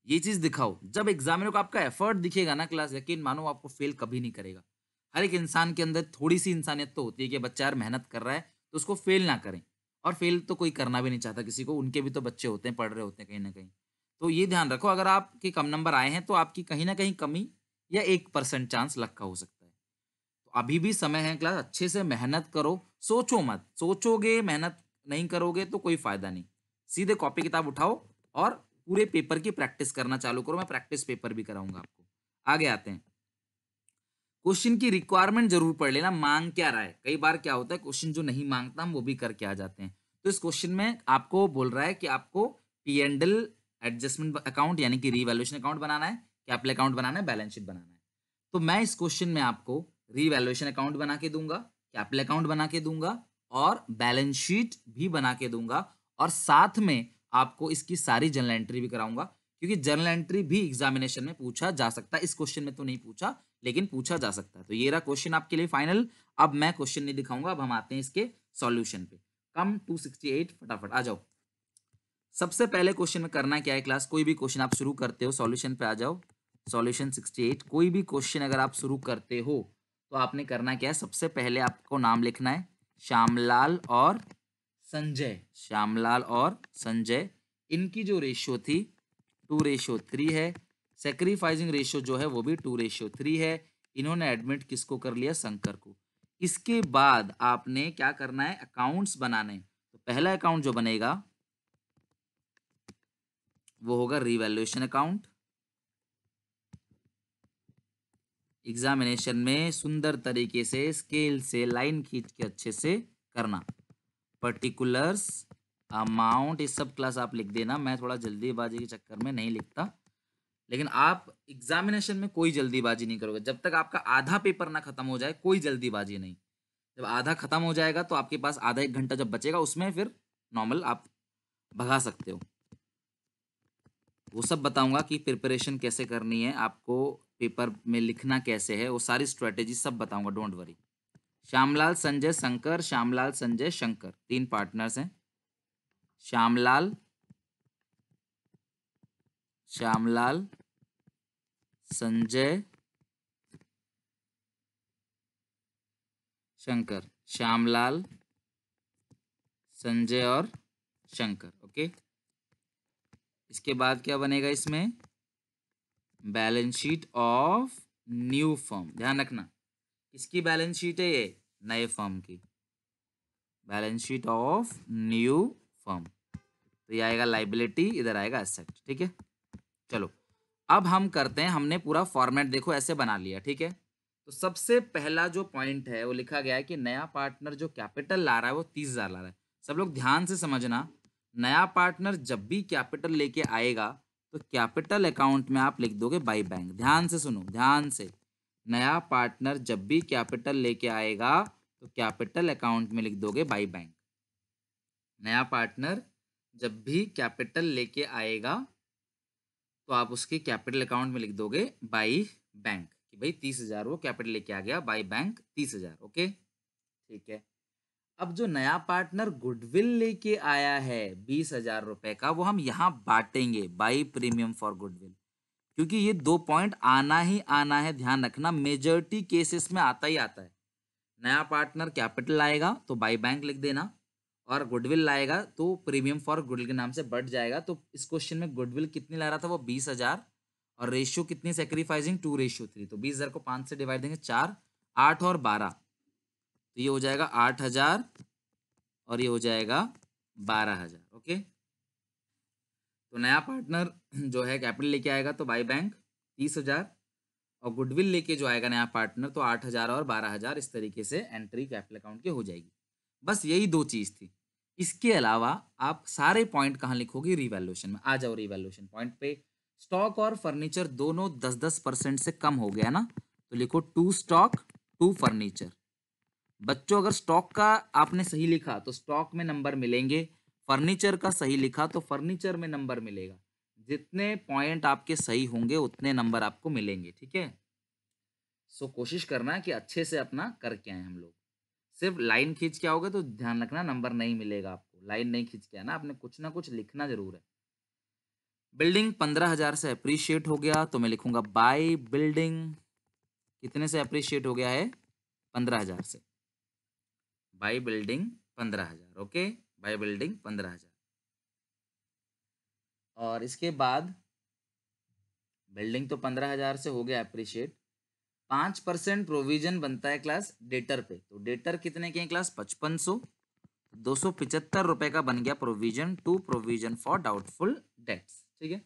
ये चीज़ दिखाओ जब एग्जामिनर को आपका एफर्ट दिखेगा ना क्लास यकीन मानो आपको फेल कभी नहीं करेगा हर एक इंसान के अंदर थोड़ी सी इंसानियत तो होती है कि बच्चा यार मेहनत कर रहा है तो उसको फेल ना करें और फेल तो कोई करना भी नहीं चाहता किसी को उनके भी तो बच्चे होते हैं पढ़ रहे होते हैं कहीं ना कहीं तो ये ध्यान रखो अगर आपके कम नंबर आए हैं तो आपकी कहीं ना कहीं कमी या एक परसेंट चांस लग का हो सकता है तो अभी भी समय है क्लास अच्छे से मेहनत करो सोचो मत सोचोगे मेहनत नहीं करोगे तो कोई फायदा नहीं सीधे कॉपी किताब उठाओ और पूरे पेपर की प्रैक्टिस करना चालू करो मैं प्रैक्टिस पेपर भी कराऊंगा आपको आगे आते हैं क्वेश्चन की रिक्वायरमेंट जरूर पढ़ लेना मांग क्या रहा है कई बार क्या होता है क्वेश्चन जो नहीं मांगता हम वो भी करके आ जाते हैं तो इस क्वेश्चन में आपको बोल रहा है कि आपको पी एंड एडजस्टमेंट अकाउंट यानी कि रीवैल्यूएशन अकाउंट बनाना है कैपिटल अकाउंट बनाना है बैलेंस शीट बनाना है तो मैं इस क्वेश्चन में आपको रीवैल्यूएशन अकाउंट बना के दूंगा कैपिटल अकाउंट बना के दूंगा और बैलेंस शीट भी बना के दूंगा और साथ में आपको इसकी सारी जनरल एंट्री भी कराऊंगा क्योंकि जर्नल एंट्री भी एग्जामिनेशन में पूछा जा सकता है इस क्वेश्चन में तो नहीं पूछा लेकिन पूछा जा सकता है तो ये रहा क्वेश्चन आपके लिए फाइनल अब मैं क्वेश्चन नहीं दिखाऊंगा अब हम आते हैं इसके सॉल्यूशन पे कम 268 फटाफट आ जाओ सबसे पहले क्वेश्चन में करना क्या है क्लास कोई भी क्वेश्चन आप शुरू करते हो सोल्यूशन पे आ जाओ सोल्यूशन सिक्सटी कोई भी क्वेश्चन अगर आप शुरू करते हो तो आपने करना क्या है सबसे पहले आपको नाम लिखना है श्यामलाल और संजय श्यामलाल और संजय इनकी जो रेशियो थी टू रेशियो थ्री है सेक्रीफाइजिंग रेशियो जो है वो भी टू रेशियो थ्री है इन्होंने एडमिट किसको कर लिया शंकर को इसके बाद आपने क्या करना है अकाउंट्स बनाने तो पहला अकाउंट जो बनेगा वो होगा रिवेल्युएशन अकाउंट एग्जामिनेशन में सुंदर तरीके से स्केल से लाइन खींच के अच्छे से करना पर्टिकुलर्स अमाउंट इस सब क्लास आप लिख देना मैं थोड़ा जल्दीबाजी के चक्कर में नहीं लिखता लेकिन आप एग्जामिनेशन में कोई जल्दीबाजी नहीं करोगे जब तक आपका आधा पेपर ना खत्म हो जाए कोई जल्दीबाजी नहीं जब आधा खत्म हो जाएगा तो आपके पास आधा एक घंटा जब बचेगा उसमें फिर नॉर्मल आप भगा सकते हो वो सब बताऊंगा कि प्रिपरेशन कैसे करनी है आपको पेपर में लिखना कैसे है वो सारी स्ट्रेटेजी सब बताऊंगा डोंट वरी श्यामलाल संजय शंकर श्यामलाल संजय शंकर तीन पार्टनर्स हैं श्यामलाल श्यामलाल संजय शंकर श्यामलाल संजय और शंकर ओके इसके बाद क्या बनेगा इसमें balance sheet of new form ध्यान रखना इसकी बैलेंस शीट है ये नए फॉर्म की balance sheet of new firm तो ये आएगा लाइबिलिटी इधर आएगा एसेट ठीक है चलो अब हम करते हैं हमने पूरा फॉर्मेट देखो ऐसे बना लिया ठीक है तो सबसे पहला जो पॉइंट है वो लिखा गया है कि नया पार्टनर जो कैपिटल ला रहा है वो तीस हज़ार ला रहा है सब लोग ध्यान से समझना नया पार्टनर जब भी कैपिटल लेके आएगा तो कैपिटल अकाउंट में आप लिख दोगे बाई बैंक ध्यान से सुनो ध्यान से नया पार्टनर जब भी कैपिटल लेके आएगा तो कैपिटल अकाउंट में लिख दोगे बाई बैंक नया पार्टनर जब भी कैपिटल लेके आएगा तो आप उसके कैपिटल अकाउंट में लिख दोगे बाई बैंक कि भाई तीस हज़ार वो कैपिटल लेके आ गया बाई बैंक तीस हज़ार ओके ठीक है अब जो नया पार्टनर गुडविल लेके आया है बीस हजार रुपये का वो हम यहाँ बांटेंगे बाई प्रीमियम फॉर गुडविल क्योंकि ये दो पॉइंट आना ही आना है ध्यान रखना मेजोरिटी केसेस में आता ही आता है नया पार्टनर कैपिटल आएगा तो बाई बैंक लिख देना और गुडविल लाएगा तो प्रीमियम फॉर गुडविल के नाम से बढ़ जाएगा तो इस क्वेश्चन में गुडविल कितनी ला रहा था वो बीस हजार और रेशियो कितनी सेक्रीफाइसिंग टू रेशियो थ्री तो बीस हजार को पाँच से डिवाइड देंगे चार आठ और बारह तो ये हो जाएगा आठ हजार और ये हो जाएगा बारह हजार ओके तो नया पार्टनर जो है कैपिटल लेके आएगा तो बाई बैंक तीस हजार और गुडविल लेके जो आएगा नया पार्टनर तो आठ हजार और बारह हजार इस तरीके से एंट्री कैपिटल अकाउंट की हो जाएगी बस यही दो चीज़ थी इसके अलावा आप सारे पॉइंट कहाँ लिखोगे रिवैल्यूशन में आ जाओ रिवैल्यूशन पॉइंट पे स्टॉक और फर्नीचर दोनों दस दस परसेंट से कम हो गया ना तो लिखो टू स्टॉक टू फर्नीचर बच्चों अगर स्टॉक का आपने सही लिखा तो स्टॉक में नंबर मिलेंगे फर्नीचर का सही लिखा तो फर्नीचर में नंबर मिलेगा जितने पॉइंट आपके सही होंगे उतने नंबर आपको मिलेंगे ठीक है सो कोशिश करना कि अच्छे से अपना करके आए हम लोग सिर्फ लाइन खींच के आओगे तो ध्यान रखना नंबर नहीं मिलेगा आपको लाइन नहीं खींच के आना आपने कुछ ना कुछ लिखना जरूर है बिल्डिंग पंद्रह हजार से अप्रिशिएट हो गया तो मैं लिखूंगा बाय बिल्डिंग कितने से अप्रिशिएट हो गया है पंद्रह हजार से बाय बिल्डिंग पंद्रह हजार ओके बाय बिल्डिंग पंद्रह हजार और इसके बाद बिल्डिंग तो पंद्रह हजार से हो गया अप्रिशिएट पांच परसेंट प्रोविजन बनता है क्लास डेटर पे तो डेटर कितने के हैं क्लास पचपन सौ तो दो सौ पिचहत्तर रुपए का बन गया provision to provision for doubtful debts ठीक है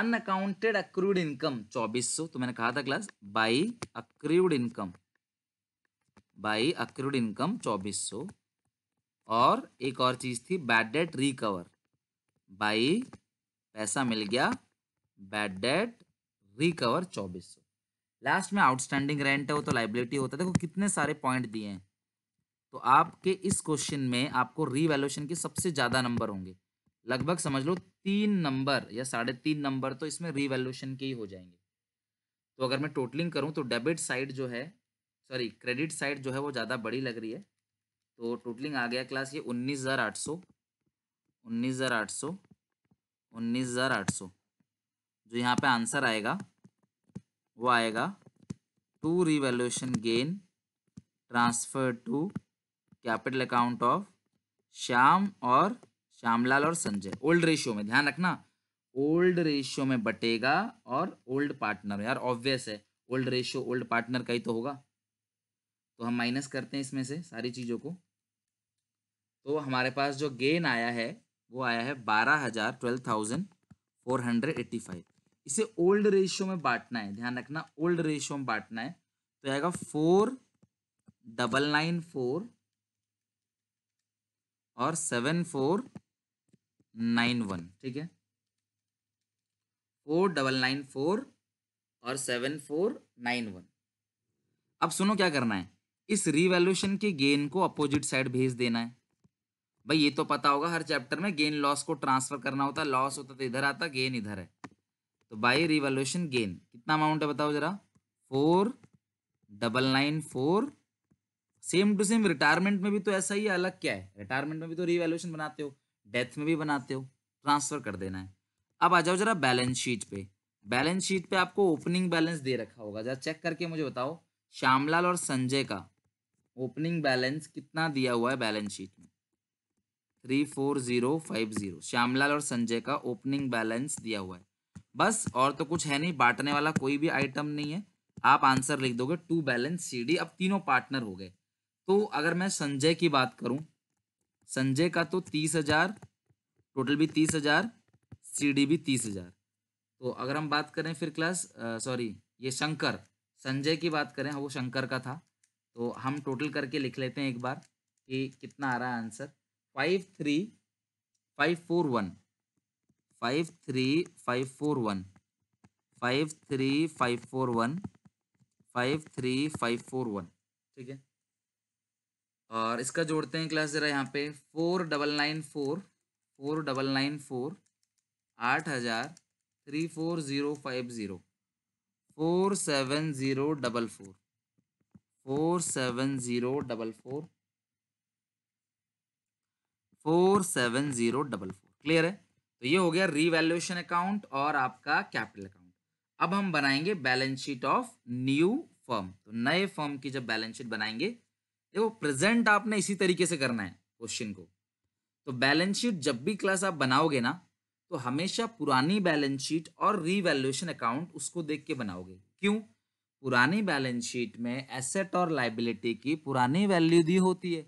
अनअकाउंटेड अक्रूड इनकम चौबीस सौ तो मैंने कहा था class by accrued income by accrued income चौबीस सौ और एक और चीज थी बैड डेट रिकवर बाई पैसा मिल गया बैड डेट रिकवर चौबीस सौ लास्ट में आउटस्टैंडिंग रेंट है वो तो लाइबिलिटी होता है देखो कितने सारे पॉइंट दिए हैं तो आपके इस क्वेश्चन में आपको रीवैल्यूशन के सबसे ज़्यादा नंबर होंगे लगभग समझ लो तीन नंबर या साढ़े तीन नंबर तो इसमें रीवैल्यूशन के ही हो जाएंगे तो अगर मैं टोटलिंग करूँ तो डेबिट साइड जो है सॉरी क्रेडिट साइड जो है वो ज़्यादा बड़ी लग रही है तो टोटलिंग आ गया क्लास ये उन्नीस हज़ार आठ सौ उन्नीस हज़ार आठ सौ उन्नीस हज़ार आठ सौ जो यहाँ पे आंसर आएगा वो आएगा to revaluation gain transfer to capital account of Shyam और श्यामलाल और संजय ओल्ड रेशियो में ध्यान रखना ओल्ड रेशियो में बटेगा और ओल्ड पार्टनर यार ऑब्वियस है ओल्ड रेशियो ओल्ड पार्टनर का ही तो होगा तो हम माइनस करते हैं इसमें से सारी चीज़ों को तो हमारे पास जो गेन आया है वो आया है बारह हज़ार twelve thousand four hundred eighty five इसे ओल्ड रेशियो में बांटना है ध्यान रखना ओल्ड रेशियो में बांटना है तो आएगा फोर डबल नाइन फोर और सेवन फोर नाइन वन ठीक है फोर डबल नाइन फोर और सेवन फोर नाइन वन अब सुनो क्या करना है इस रिवेल्यूशन के गेन को अपोजिट साइड भेज देना है भाई ये तो पता होगा हर चैप्टर में गेन लॉस को ट्रांसफर करना होता है लॉस होता तो इधर आता गेन इधर है तो बाई रिवॉल्यूशन गेन कितना अमाउंट है बताओ जरा four double nine four same to same retirement में भी तो ऐसा ही अलग क्या है रिटायरमेंट में भी तो रिवॉल्यूशन बनाते हो डेथ में भी बनाते हो ट्रांसफर कर देना है अब आ जाओ जरा बैलेंस शीट पे बैलेंस शीट पे आपको ओपनिंग बैलेंस दे रखा होगा जरा चेक करके मुझे बताओ श्यामलाल और संजय का ओपनिंग बैलेंस कितना दिया हुआ है बैलेंस शीट में three four zero five zero Shyamlal और संजय का ओपनिंग बैलेंस दिया हुआ है बस और तो कुछ है नहीं बांटने वाला कोई भी आइटम नहीं है आप आंसर लिख दोगे टू बैलेंस सी डी अब तीनों पार्टनर हो गए तो अगर मैं संजय की बात करूं संजय का तो तीस हजार टोटल भी तीस हजार सी डी भी तीस हजार तो अगर हम बात करें फिर क्लास सॉरी ये शंकर संजय की बात करें वो शंकर का था तो हम टोटल करके लिख लेते हैं एक बार कि कितना आ रहा है answer five three five four one five three five four one five three five four one five three five four one ठीक है और इसका जोड़ते हैं क्लास ज़रा यहाँ पे four double nine four four double nine four आठ हज़ार three four zero five zero four seven zero double four four seven zero double four four seven zero double four clear है तो ये हो गया रीवैल्यूएशन अकाउंट और आपका कैपिटल अकाउंट अब हम बनाएंगे balance sheet of new firm तो नए फर्म की जब बैलेंस शीट बनाएंगे देखो प्रेजेंट आपने इसी तरीके से करना है क्वेश्चन को तो बैलेंस शीट जब भी क्लास आप बनाओगे ना तो हमेशा पुरानी बैलेंस शीट और रीवैल्यूएशन अकाउंट उसको देख के बनाओगे क्यों पुरानी बैलेंस शीट में एसेट और लाइबिलिटी की पुरानी वैल्यू दी होती है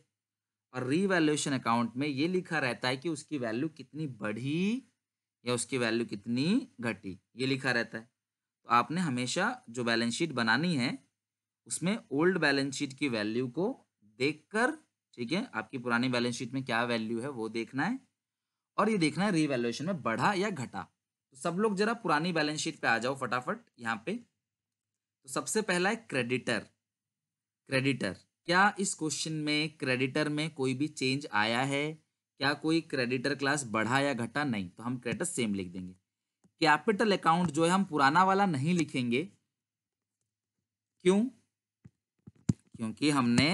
और रीवैल्यूएशन अकाउंट में ये लिखा रहता है कि उसकी वैल्यू कितनी बढ़ी या उसकी वैल्यू कितनी घटी ये लिखा रहता है तो आपने हमेशा जो बैलेंस शीट बनानी है उसमें ओल्ड बैलेंस शीट की वैल्यू को देखकर ठीक है आपकी पुरानी बैलेंस शीट में क्या वैल्यू है वो देखना है और ये देखना है रीवैल्यूएशन में बढ़ा या घटा तो सब लोग जरा पुरानी बैलेंस शीट पे आ जाओ फटाफट यहाँ पे तो सबसे पहला है क्रेडिटर क्रेडिटर क्या इस क्वेश्चन में क्रेडिटर में कोई भी चेंज आया है क्या कोई क्रेडिटर क्लास बढ़ा या घटा नहीं तो हम क्रेडिटर सेम लिख देंगे कैपिटल अकाउंट जो है हम पुराना वाला नहीं लिखेंगे क्यों क्योंकि हमने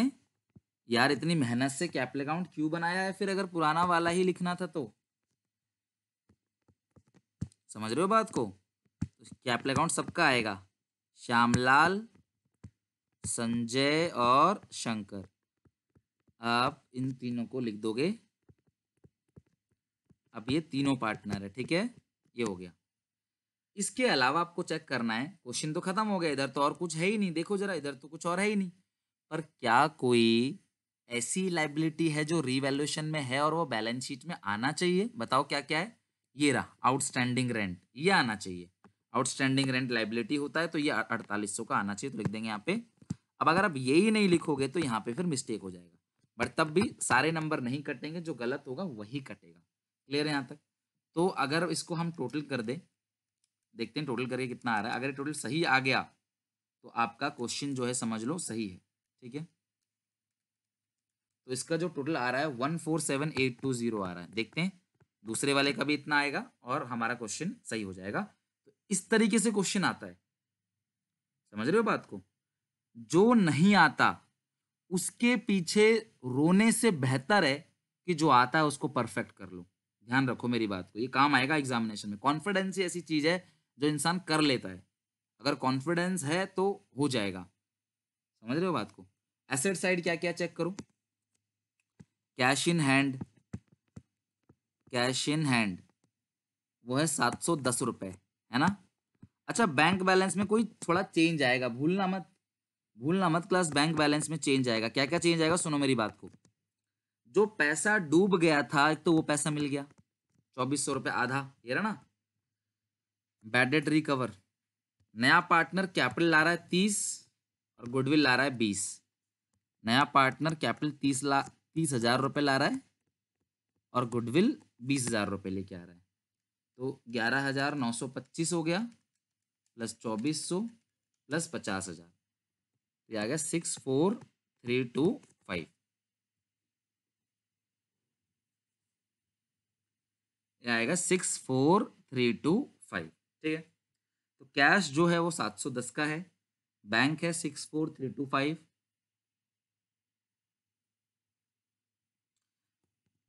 यार इतनी मेहनत से कैपिटल अकाउंट क्यों बनाया है फिर अगर पुराना वाला ही लिखना था तो समझ रहे हो बात को कैपिटल तो अकाउंट सबका आएगा श्यामलाल संजय और शंकर आप इन तीनों को लिख दोगे अब ये तीनों पार्टनर है ठीक है ये हो गया इसके अलावा आपको चेक करना है क्वेश्चन तो खत्म हो गया इधर तो और कुछ है ही नहीं देखो जरा इधर तो कुछ और है ही नहीं पर क्या कोई ऐसी लाइबिलिटी है जो रिवेल्यूशन में है और वो बैलेंस शीट में आना चाहिए बताओ क्या क्या है ये रहा आउटस्टैंडिंग रेंट ये आना चाहिए आउटस्टैंडिंग रेंट लाइबिलिटी होता है तो ये अड़तालीस का आना चाहिए तो लिख देंगे यहाँ पे अब अगर आप यही नहीं लिखोगे तो यहाँ पे फिर मिस्टेक हो जाएगा बट तब भी सारे नंबर नहीं कटेंगे जो गलत होगा वही कटेगा क्लियर है यहाँ तक तो अगर इसको हम टोटल कर दें देखते हैं टोटल करके कितना आ रहा है अगर टोटल सही आ गया तो आपका क्वेश्चन जो है समझ लो सही है ठीक है तो इसका जो टोटल आ रहा है one four seven eight two zero आ रहा है देखते हैं दूसरे वाले का भी इतना आएगा और हमारा क्वेश्चन सही हो जाएगा तो इस तरीके से क्वेश्चन आता है समझ रहे हो बात को जो नहीं आता उसके पीछे रोने से बेहतर है कि जो आता है उसको परफेक्ट कर लो ध्यान रखो मेरी बात को ये काम आएगा एग्जामिनेशन में कॉन्फिडेंस ही ऐसी चीज़ है जो इंसान कर लेता है अगर कॉन्फिडेंस है तो हो जाएगा समझ रहे हो बात को एसेट साइड क्या क्या चेक करो cash in hand cash in hand वो है सात सौ दस रुपये है ना अच्छा बैंक बैलेंस में कोई थोड़ा चेंज आएगा भूलना मत भूलना मत क्लास बैंक बैलेंस में चेंज आएगा क्या क्या चेंज आएगा सुनो मेरी बात को जो पैसा डूब गया था एक तो वो पैसा मिल गया चौबीस सौ रुपये आधा ये रहा ना बैड डेट रिकवर नया पार्टनर कैपिटल ला रहा है तीस और गुडविल ला रहा है बीस नया पार्टनर कैपिटल तीस ला तीस हजार रुपये ला रहा है और गुडविल बीस हजार रुपये लेके आ रहा है तो ग्यारह हजार नौ सौ पच्चीस हो गया प्लस चौबीस सौ प्लस पचास हजार तो ये आ गया six four three two five ये आएगा six four three two five ठीक है तो कैश जो है वो सात सौ दस का है बैंक है six four three two five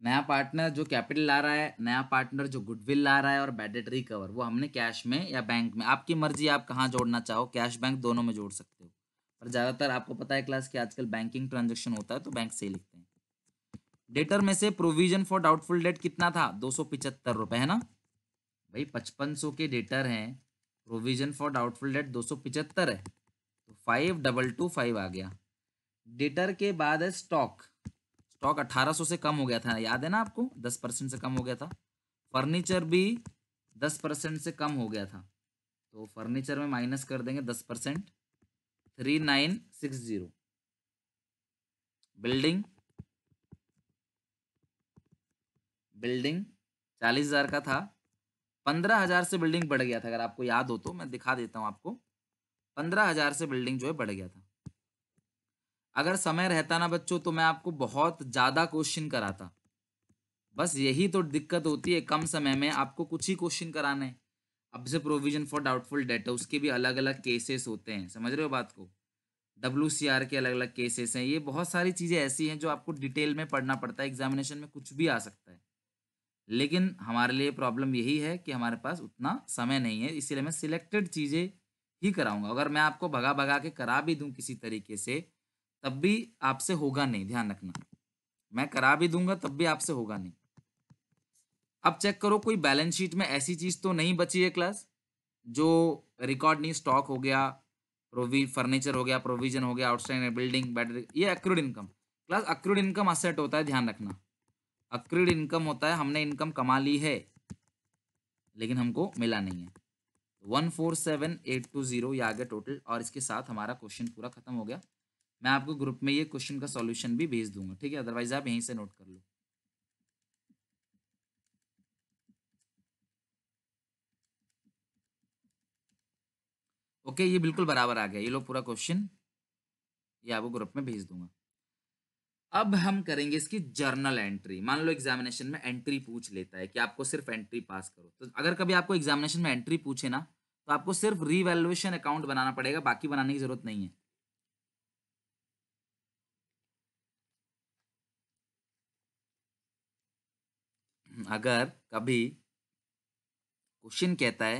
नया पार्टनर जो कैपिटल ला रहा है नया पार्टनर जो गुडविल ला रहा है और बैडेट रिकवर वो हमने कैश में या बैंक में आपकी मर्जी आप कहाँ जोड़ना चाहो कैश बैंक दोनों में जोड़ सकते हो और ज़्यादातर आपको पता है क्लास कि आजकल बैंकिंग ट्रांजेक्शन होता है तो बैंक से ही लिखते हैं डेटर में से प्रोविजन फॉर डाउटफुल डेट कितना था दो सौ पिचहत्तर रुपये है ना भाई पचपन सौ के डेटर हैं प्रोविजन फॉर डाउटफुल डेट दो सौ पिचहत्तर है तो फाइव डबल टू फाइव आ गया डेटर के बाद है स्टॉक स्टॉक अठारह सौ से कम हो गया था याद है ना आपको दस परसेंट से कम हो गया था फर्नीचर भी दस परसेंट से कम हो गया था तो फर्नीचर में माइनस कर देंगे दस percent three nine six zero building building चालीस हजार का था पंद्रह हजार से बिल्डिंग बढ़ गया था अगर आपको याद हो तो मैं दिखा देता हूँ आपको पंद्रह हजार से बिल्डिंग जो है बढ़ गया था अगर समय रहता ना बच्चों तो मैं आपको बहुत ज़्यादा क्वेश्चन कराता बस यही तो दिक्कत होती है कम समय में आपको कुछ ही क्वेश्चन कराने हैं अब से प्रोविजन फॉर डाउटफुल डेट है उसके भी अलग अलग केसेस होते हैं समझ रहे हो बात को डब्ल्यू सी आर के अलग अलग केसेस हैं ये बहुत सारी चीज़ें ऐसी हैं जो आपको डिटेल में पढ़ना पड़ता है एग्जामिनेशन में कुछ भी आ सकता है लेकिन हमारे लिए प्रॉब्लम यही है कि हमारे पास उतना समय नहीं है इसीलिए मैं सिलेक्टेड चीज़ें ही कराऊंगा अगर मैं आपको भगा भगा के करा भी दूं किसी तरीके से तब भी आपसे होगा नहीं ध्यान रखना मैं करा भी दूंगा तब भी आपसे होगा नहीं अब चेक करो कोई बैलेंस शीट में ऐसी चीज़ तो नहीं बची है क्लास जो रिकॉर्ड नहीं स्टॉक हो गया प्रोवी फर्नीचर हो गया प्रोविजन हो गया आउटस्टैंड बिल्डिंग बैटरी ये accrued income class accrued income asset होता है ध्यान रखना अक्रूड इनकम होता है हमने इनकम कमा ली है लेकिन हमको मिला नहीं है one four seven eight two zero ये गया टोटल और इसके साथ हमारा क्वेश्चन पूरा खत्म हो गया मैं आपको ग्रुप में ये क्वेश्चन का सॉल्यूशन भी भेज दूंगा ठीक है अदरवाइज आप यहीं से नोट कर लो ओके ये बिल्कुल बराबर आ गया ये लो पूरा क्वेश्चन ये आपको ग्रुप में भेज दूंगा अब हम करेंगे इसकी जर्नल एंट्री मान लो एग्जामिनेशन में एंट्री पूछ लेता है कि आपको सिर्फ एंट्री पास करो तो अगर कभी आपको एग्जामिनेशन में एंट्री पूछे ना तो आपको सिर्फ रीवैल्युएशन अकाउंट बनाना पड़ेगा बाकी बनाने की जरूरत नहीं है अगर कभी क्वेश्चन कहता है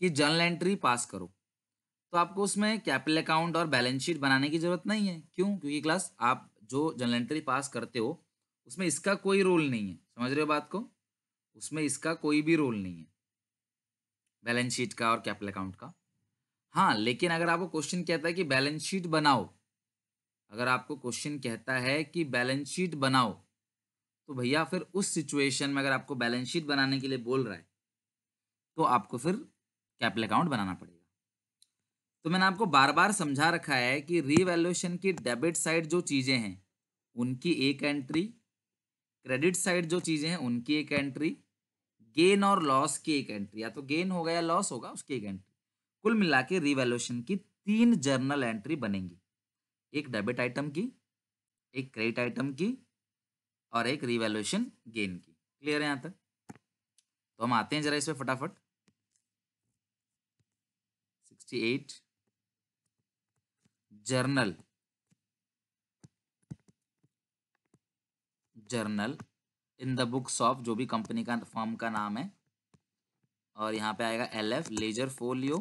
कि जर्नल एंट्री पास करो तो आपको उसमें कैपिटल अकाउंट और बैलेंस शीट बनाने की ज़रूरत नहीं है क्यों क्योंकि क्लास आप जो जनरल एंट्री पास करते हो उसमें इसका कोई रोल नहीं है समझ रहे हो बात को उसमें इसका कोई भी रोल नहीं है बैलेंस शीट का और कैपिटल अकाउंट का हाँ लेकिन अगर आपको क्वेश्चन कहता है कि बैलेंस शीट बनाओ अगर आपको क्वेश्चन कहता है कि बैलेंस शीट बनाओ तो भैया फिर उस सिचुएशन में अगर आपको बैलेंस शीट बनाने के लिए बोल रहा है तो आपको फिर कैपिटल अकाउंट बनाना पड़ेगा तो मैंने आपको बार बार समझा रखा है कि रीवैल्यूएशन की डेबिट साइड जो चीज़ें हैं उनकी एक एंट्री क्रेडिट साइड जो चीज़ें हैं उनकी एक एंट्री गेन और लॉस की एक एंट्री या तो गेन होगा या लॉस होगा उसकी एक एंट्री कुल मिला के रीवैल्यूएशन की तीन जर्नल एंट्री बनेंगी एक डेबिट आइटम की एक क्रेडिट आइटम की और एक रिवेल्यूशन गेन की क्लियर है यहाँ तक तो हम आते हैं जरा इसमें फटाफट sixty eight journal journal in the books of जो भी कंपनी का फॉर्म का नाम है और यहाँ पे आएगा L F ledger folio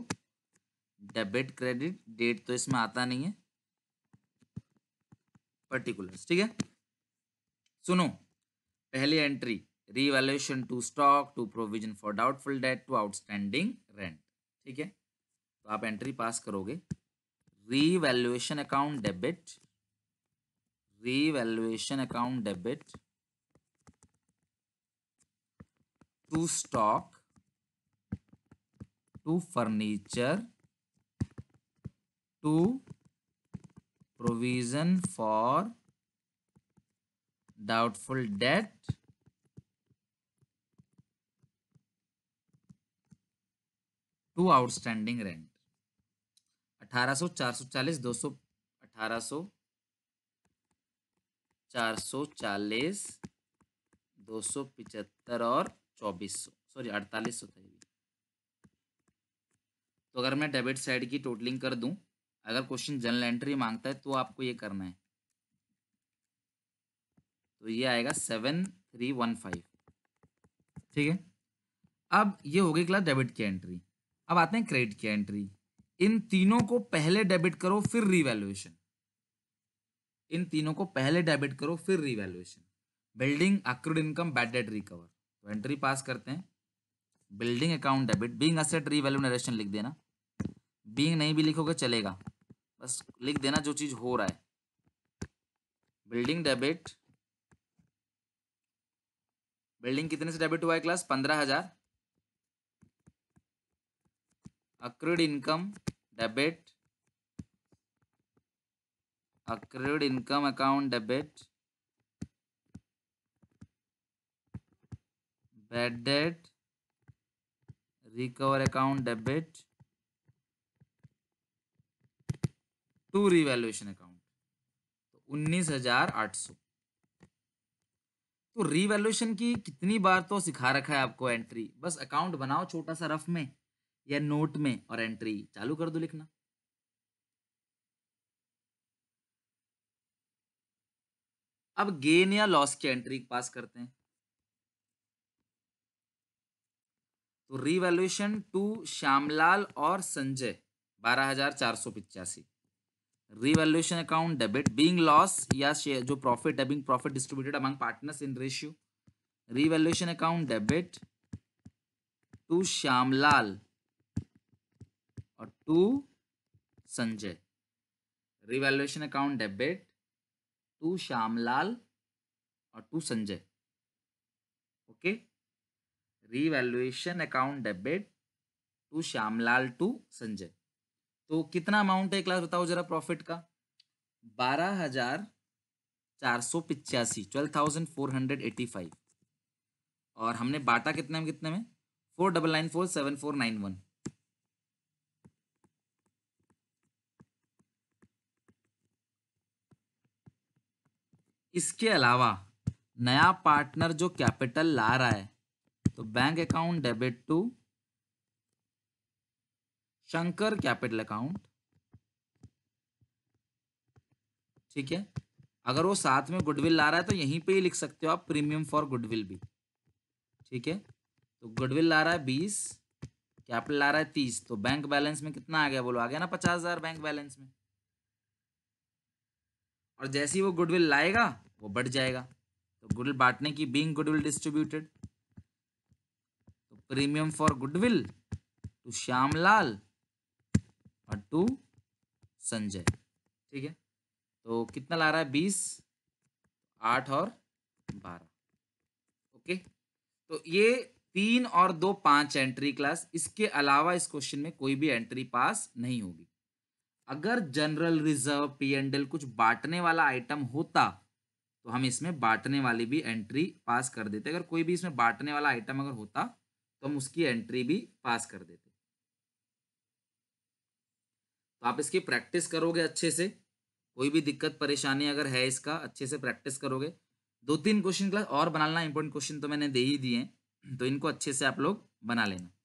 debit credit date तो इसमें आता नहीं है पर्टिकुलर ठीक है सुनो पहली entry revaluation to stock to provision for doubtful debt to outstanding rent ठीक है तो आप एंट्री पास करोगे revaluation account debit revaluation account debit to stock to furniture to provision for doubtful debt to outstanding rent अठारह सौ चार सौ चालीस दो सौ सौ चार सौ चालीस दो सौ पिचहत्तर और चौबीस सौ सॉरी अड़तालीस सौ था तो अगर मैं डेबिट साइड की टोटलिंग कर दूं अगर क्वेश्चन जनरल एंट्री मांगता है तो आपको ये करना है तो ये आएगा सेवन थ्री वन फाइव ठीक है अब ये होगी क्लास डेबिट की एंट्री अब आते हैं क्रेडिट की एंट्री इन तीनों को पहले डेबिट करो फिर रिवेल्युएशन इन तीनों को पहले डेबिट करो फिर revaluation building accrued income bad debt recover तो एंट्री पास करते हैं building account debit being asset revalue narration लिख देना बींग नहीं भी लिखोगे चलेगा बस लिख देना जो चीज हो रहा है बिल्डिंग डेबिट बिल्डिंग कितने से डेबिट हुआ है क्लास पंद्रह हजार accrued income debit accrued income account debit bad debt recover account debit to revaluation account तो उन्नीस हजार आठ सौ तो रिवैल्यूएशन की कितनी बार तो सिखा रखा है आपको एंट्री बस अकाउंट बनाओ छोटा सा रफ में या नोट में और एंट्री चालू कर दो लिखना अब गेन या लॉस की एंट्री पास करते हैं तो रिवेल्यूशन टू श्यामलाल और संजय बारह हजार चार सौ पिचासी revaluation account debit being loss या जो प्रॉफिट है being profit distributed among partners in ratio revaluation account debit to Shyamlal और to Sanjay revaluation account debit to Shyamlal और to Sanjay okay revaluation account debit to Shyamlal to Sanjay तो कितना अमाउंट है क्लास बताओ जरा प्रॉफिट का बारह हजार चार सौ पिचासी twelve thousand four hundred eighty five और हमने बांटा कितने में कितने में four double nine four seven four nine one इसके अलावा नया पार्टनर जो कैपिटल ला रहा है तो bank account debit to Shankar capital account ठीक है अगर वो साथ में गुडविल ला रहा है तो यहीं पे ही लिख सकते हो आप प्रीमियम फॉर गुडविल भी ठीक है तो गुडविल ला रहा है बीस कैपिटल ला रहा है तीस तो बैंक बैलेंस में कितना आ गया बोलो आ गया ना पचास हजार बैंक बैलेंस में और जैसे ही वो गुडविल लाएगा वो बढ़ जाएगा तो गुडविल बांटने की बींग गुडविल डिस्ट्रीब्यूटेड तो premium for goodwill to Shyamlal और टू संजय ठीक है तो कितना ला रहा है बीस आठ और बारह ओके तो ये तीन और दो पांच एंट्री क्लास इसके अलावा इस क्वेश्चन में कोई भी एंट्री पास नहीं होगी अगर जनरल रिजर्व पीएनडल कुछ बांटने वाला आइटम होता तो हम इसमें बांटने वाली भी एंट्री पास कर देते अगर कोई भी इसमें बांटने वाला आइटम अगर होता तो हम उसकी एंट्री भी पास कर देते तो आप इसकी प्रैक्टिस करोगे अच्छे से कोई भी दिक्कत परेशानी अगर है इसका अच्छे से प्रैक्टिस करोगे दो तीन क्वेश्चन क्लास और बनाना इंपॉर्टेंट क्वेश्चन तो मैंने दे ही दिए हैं तो इनको अच्छे से आप लोग बना लेना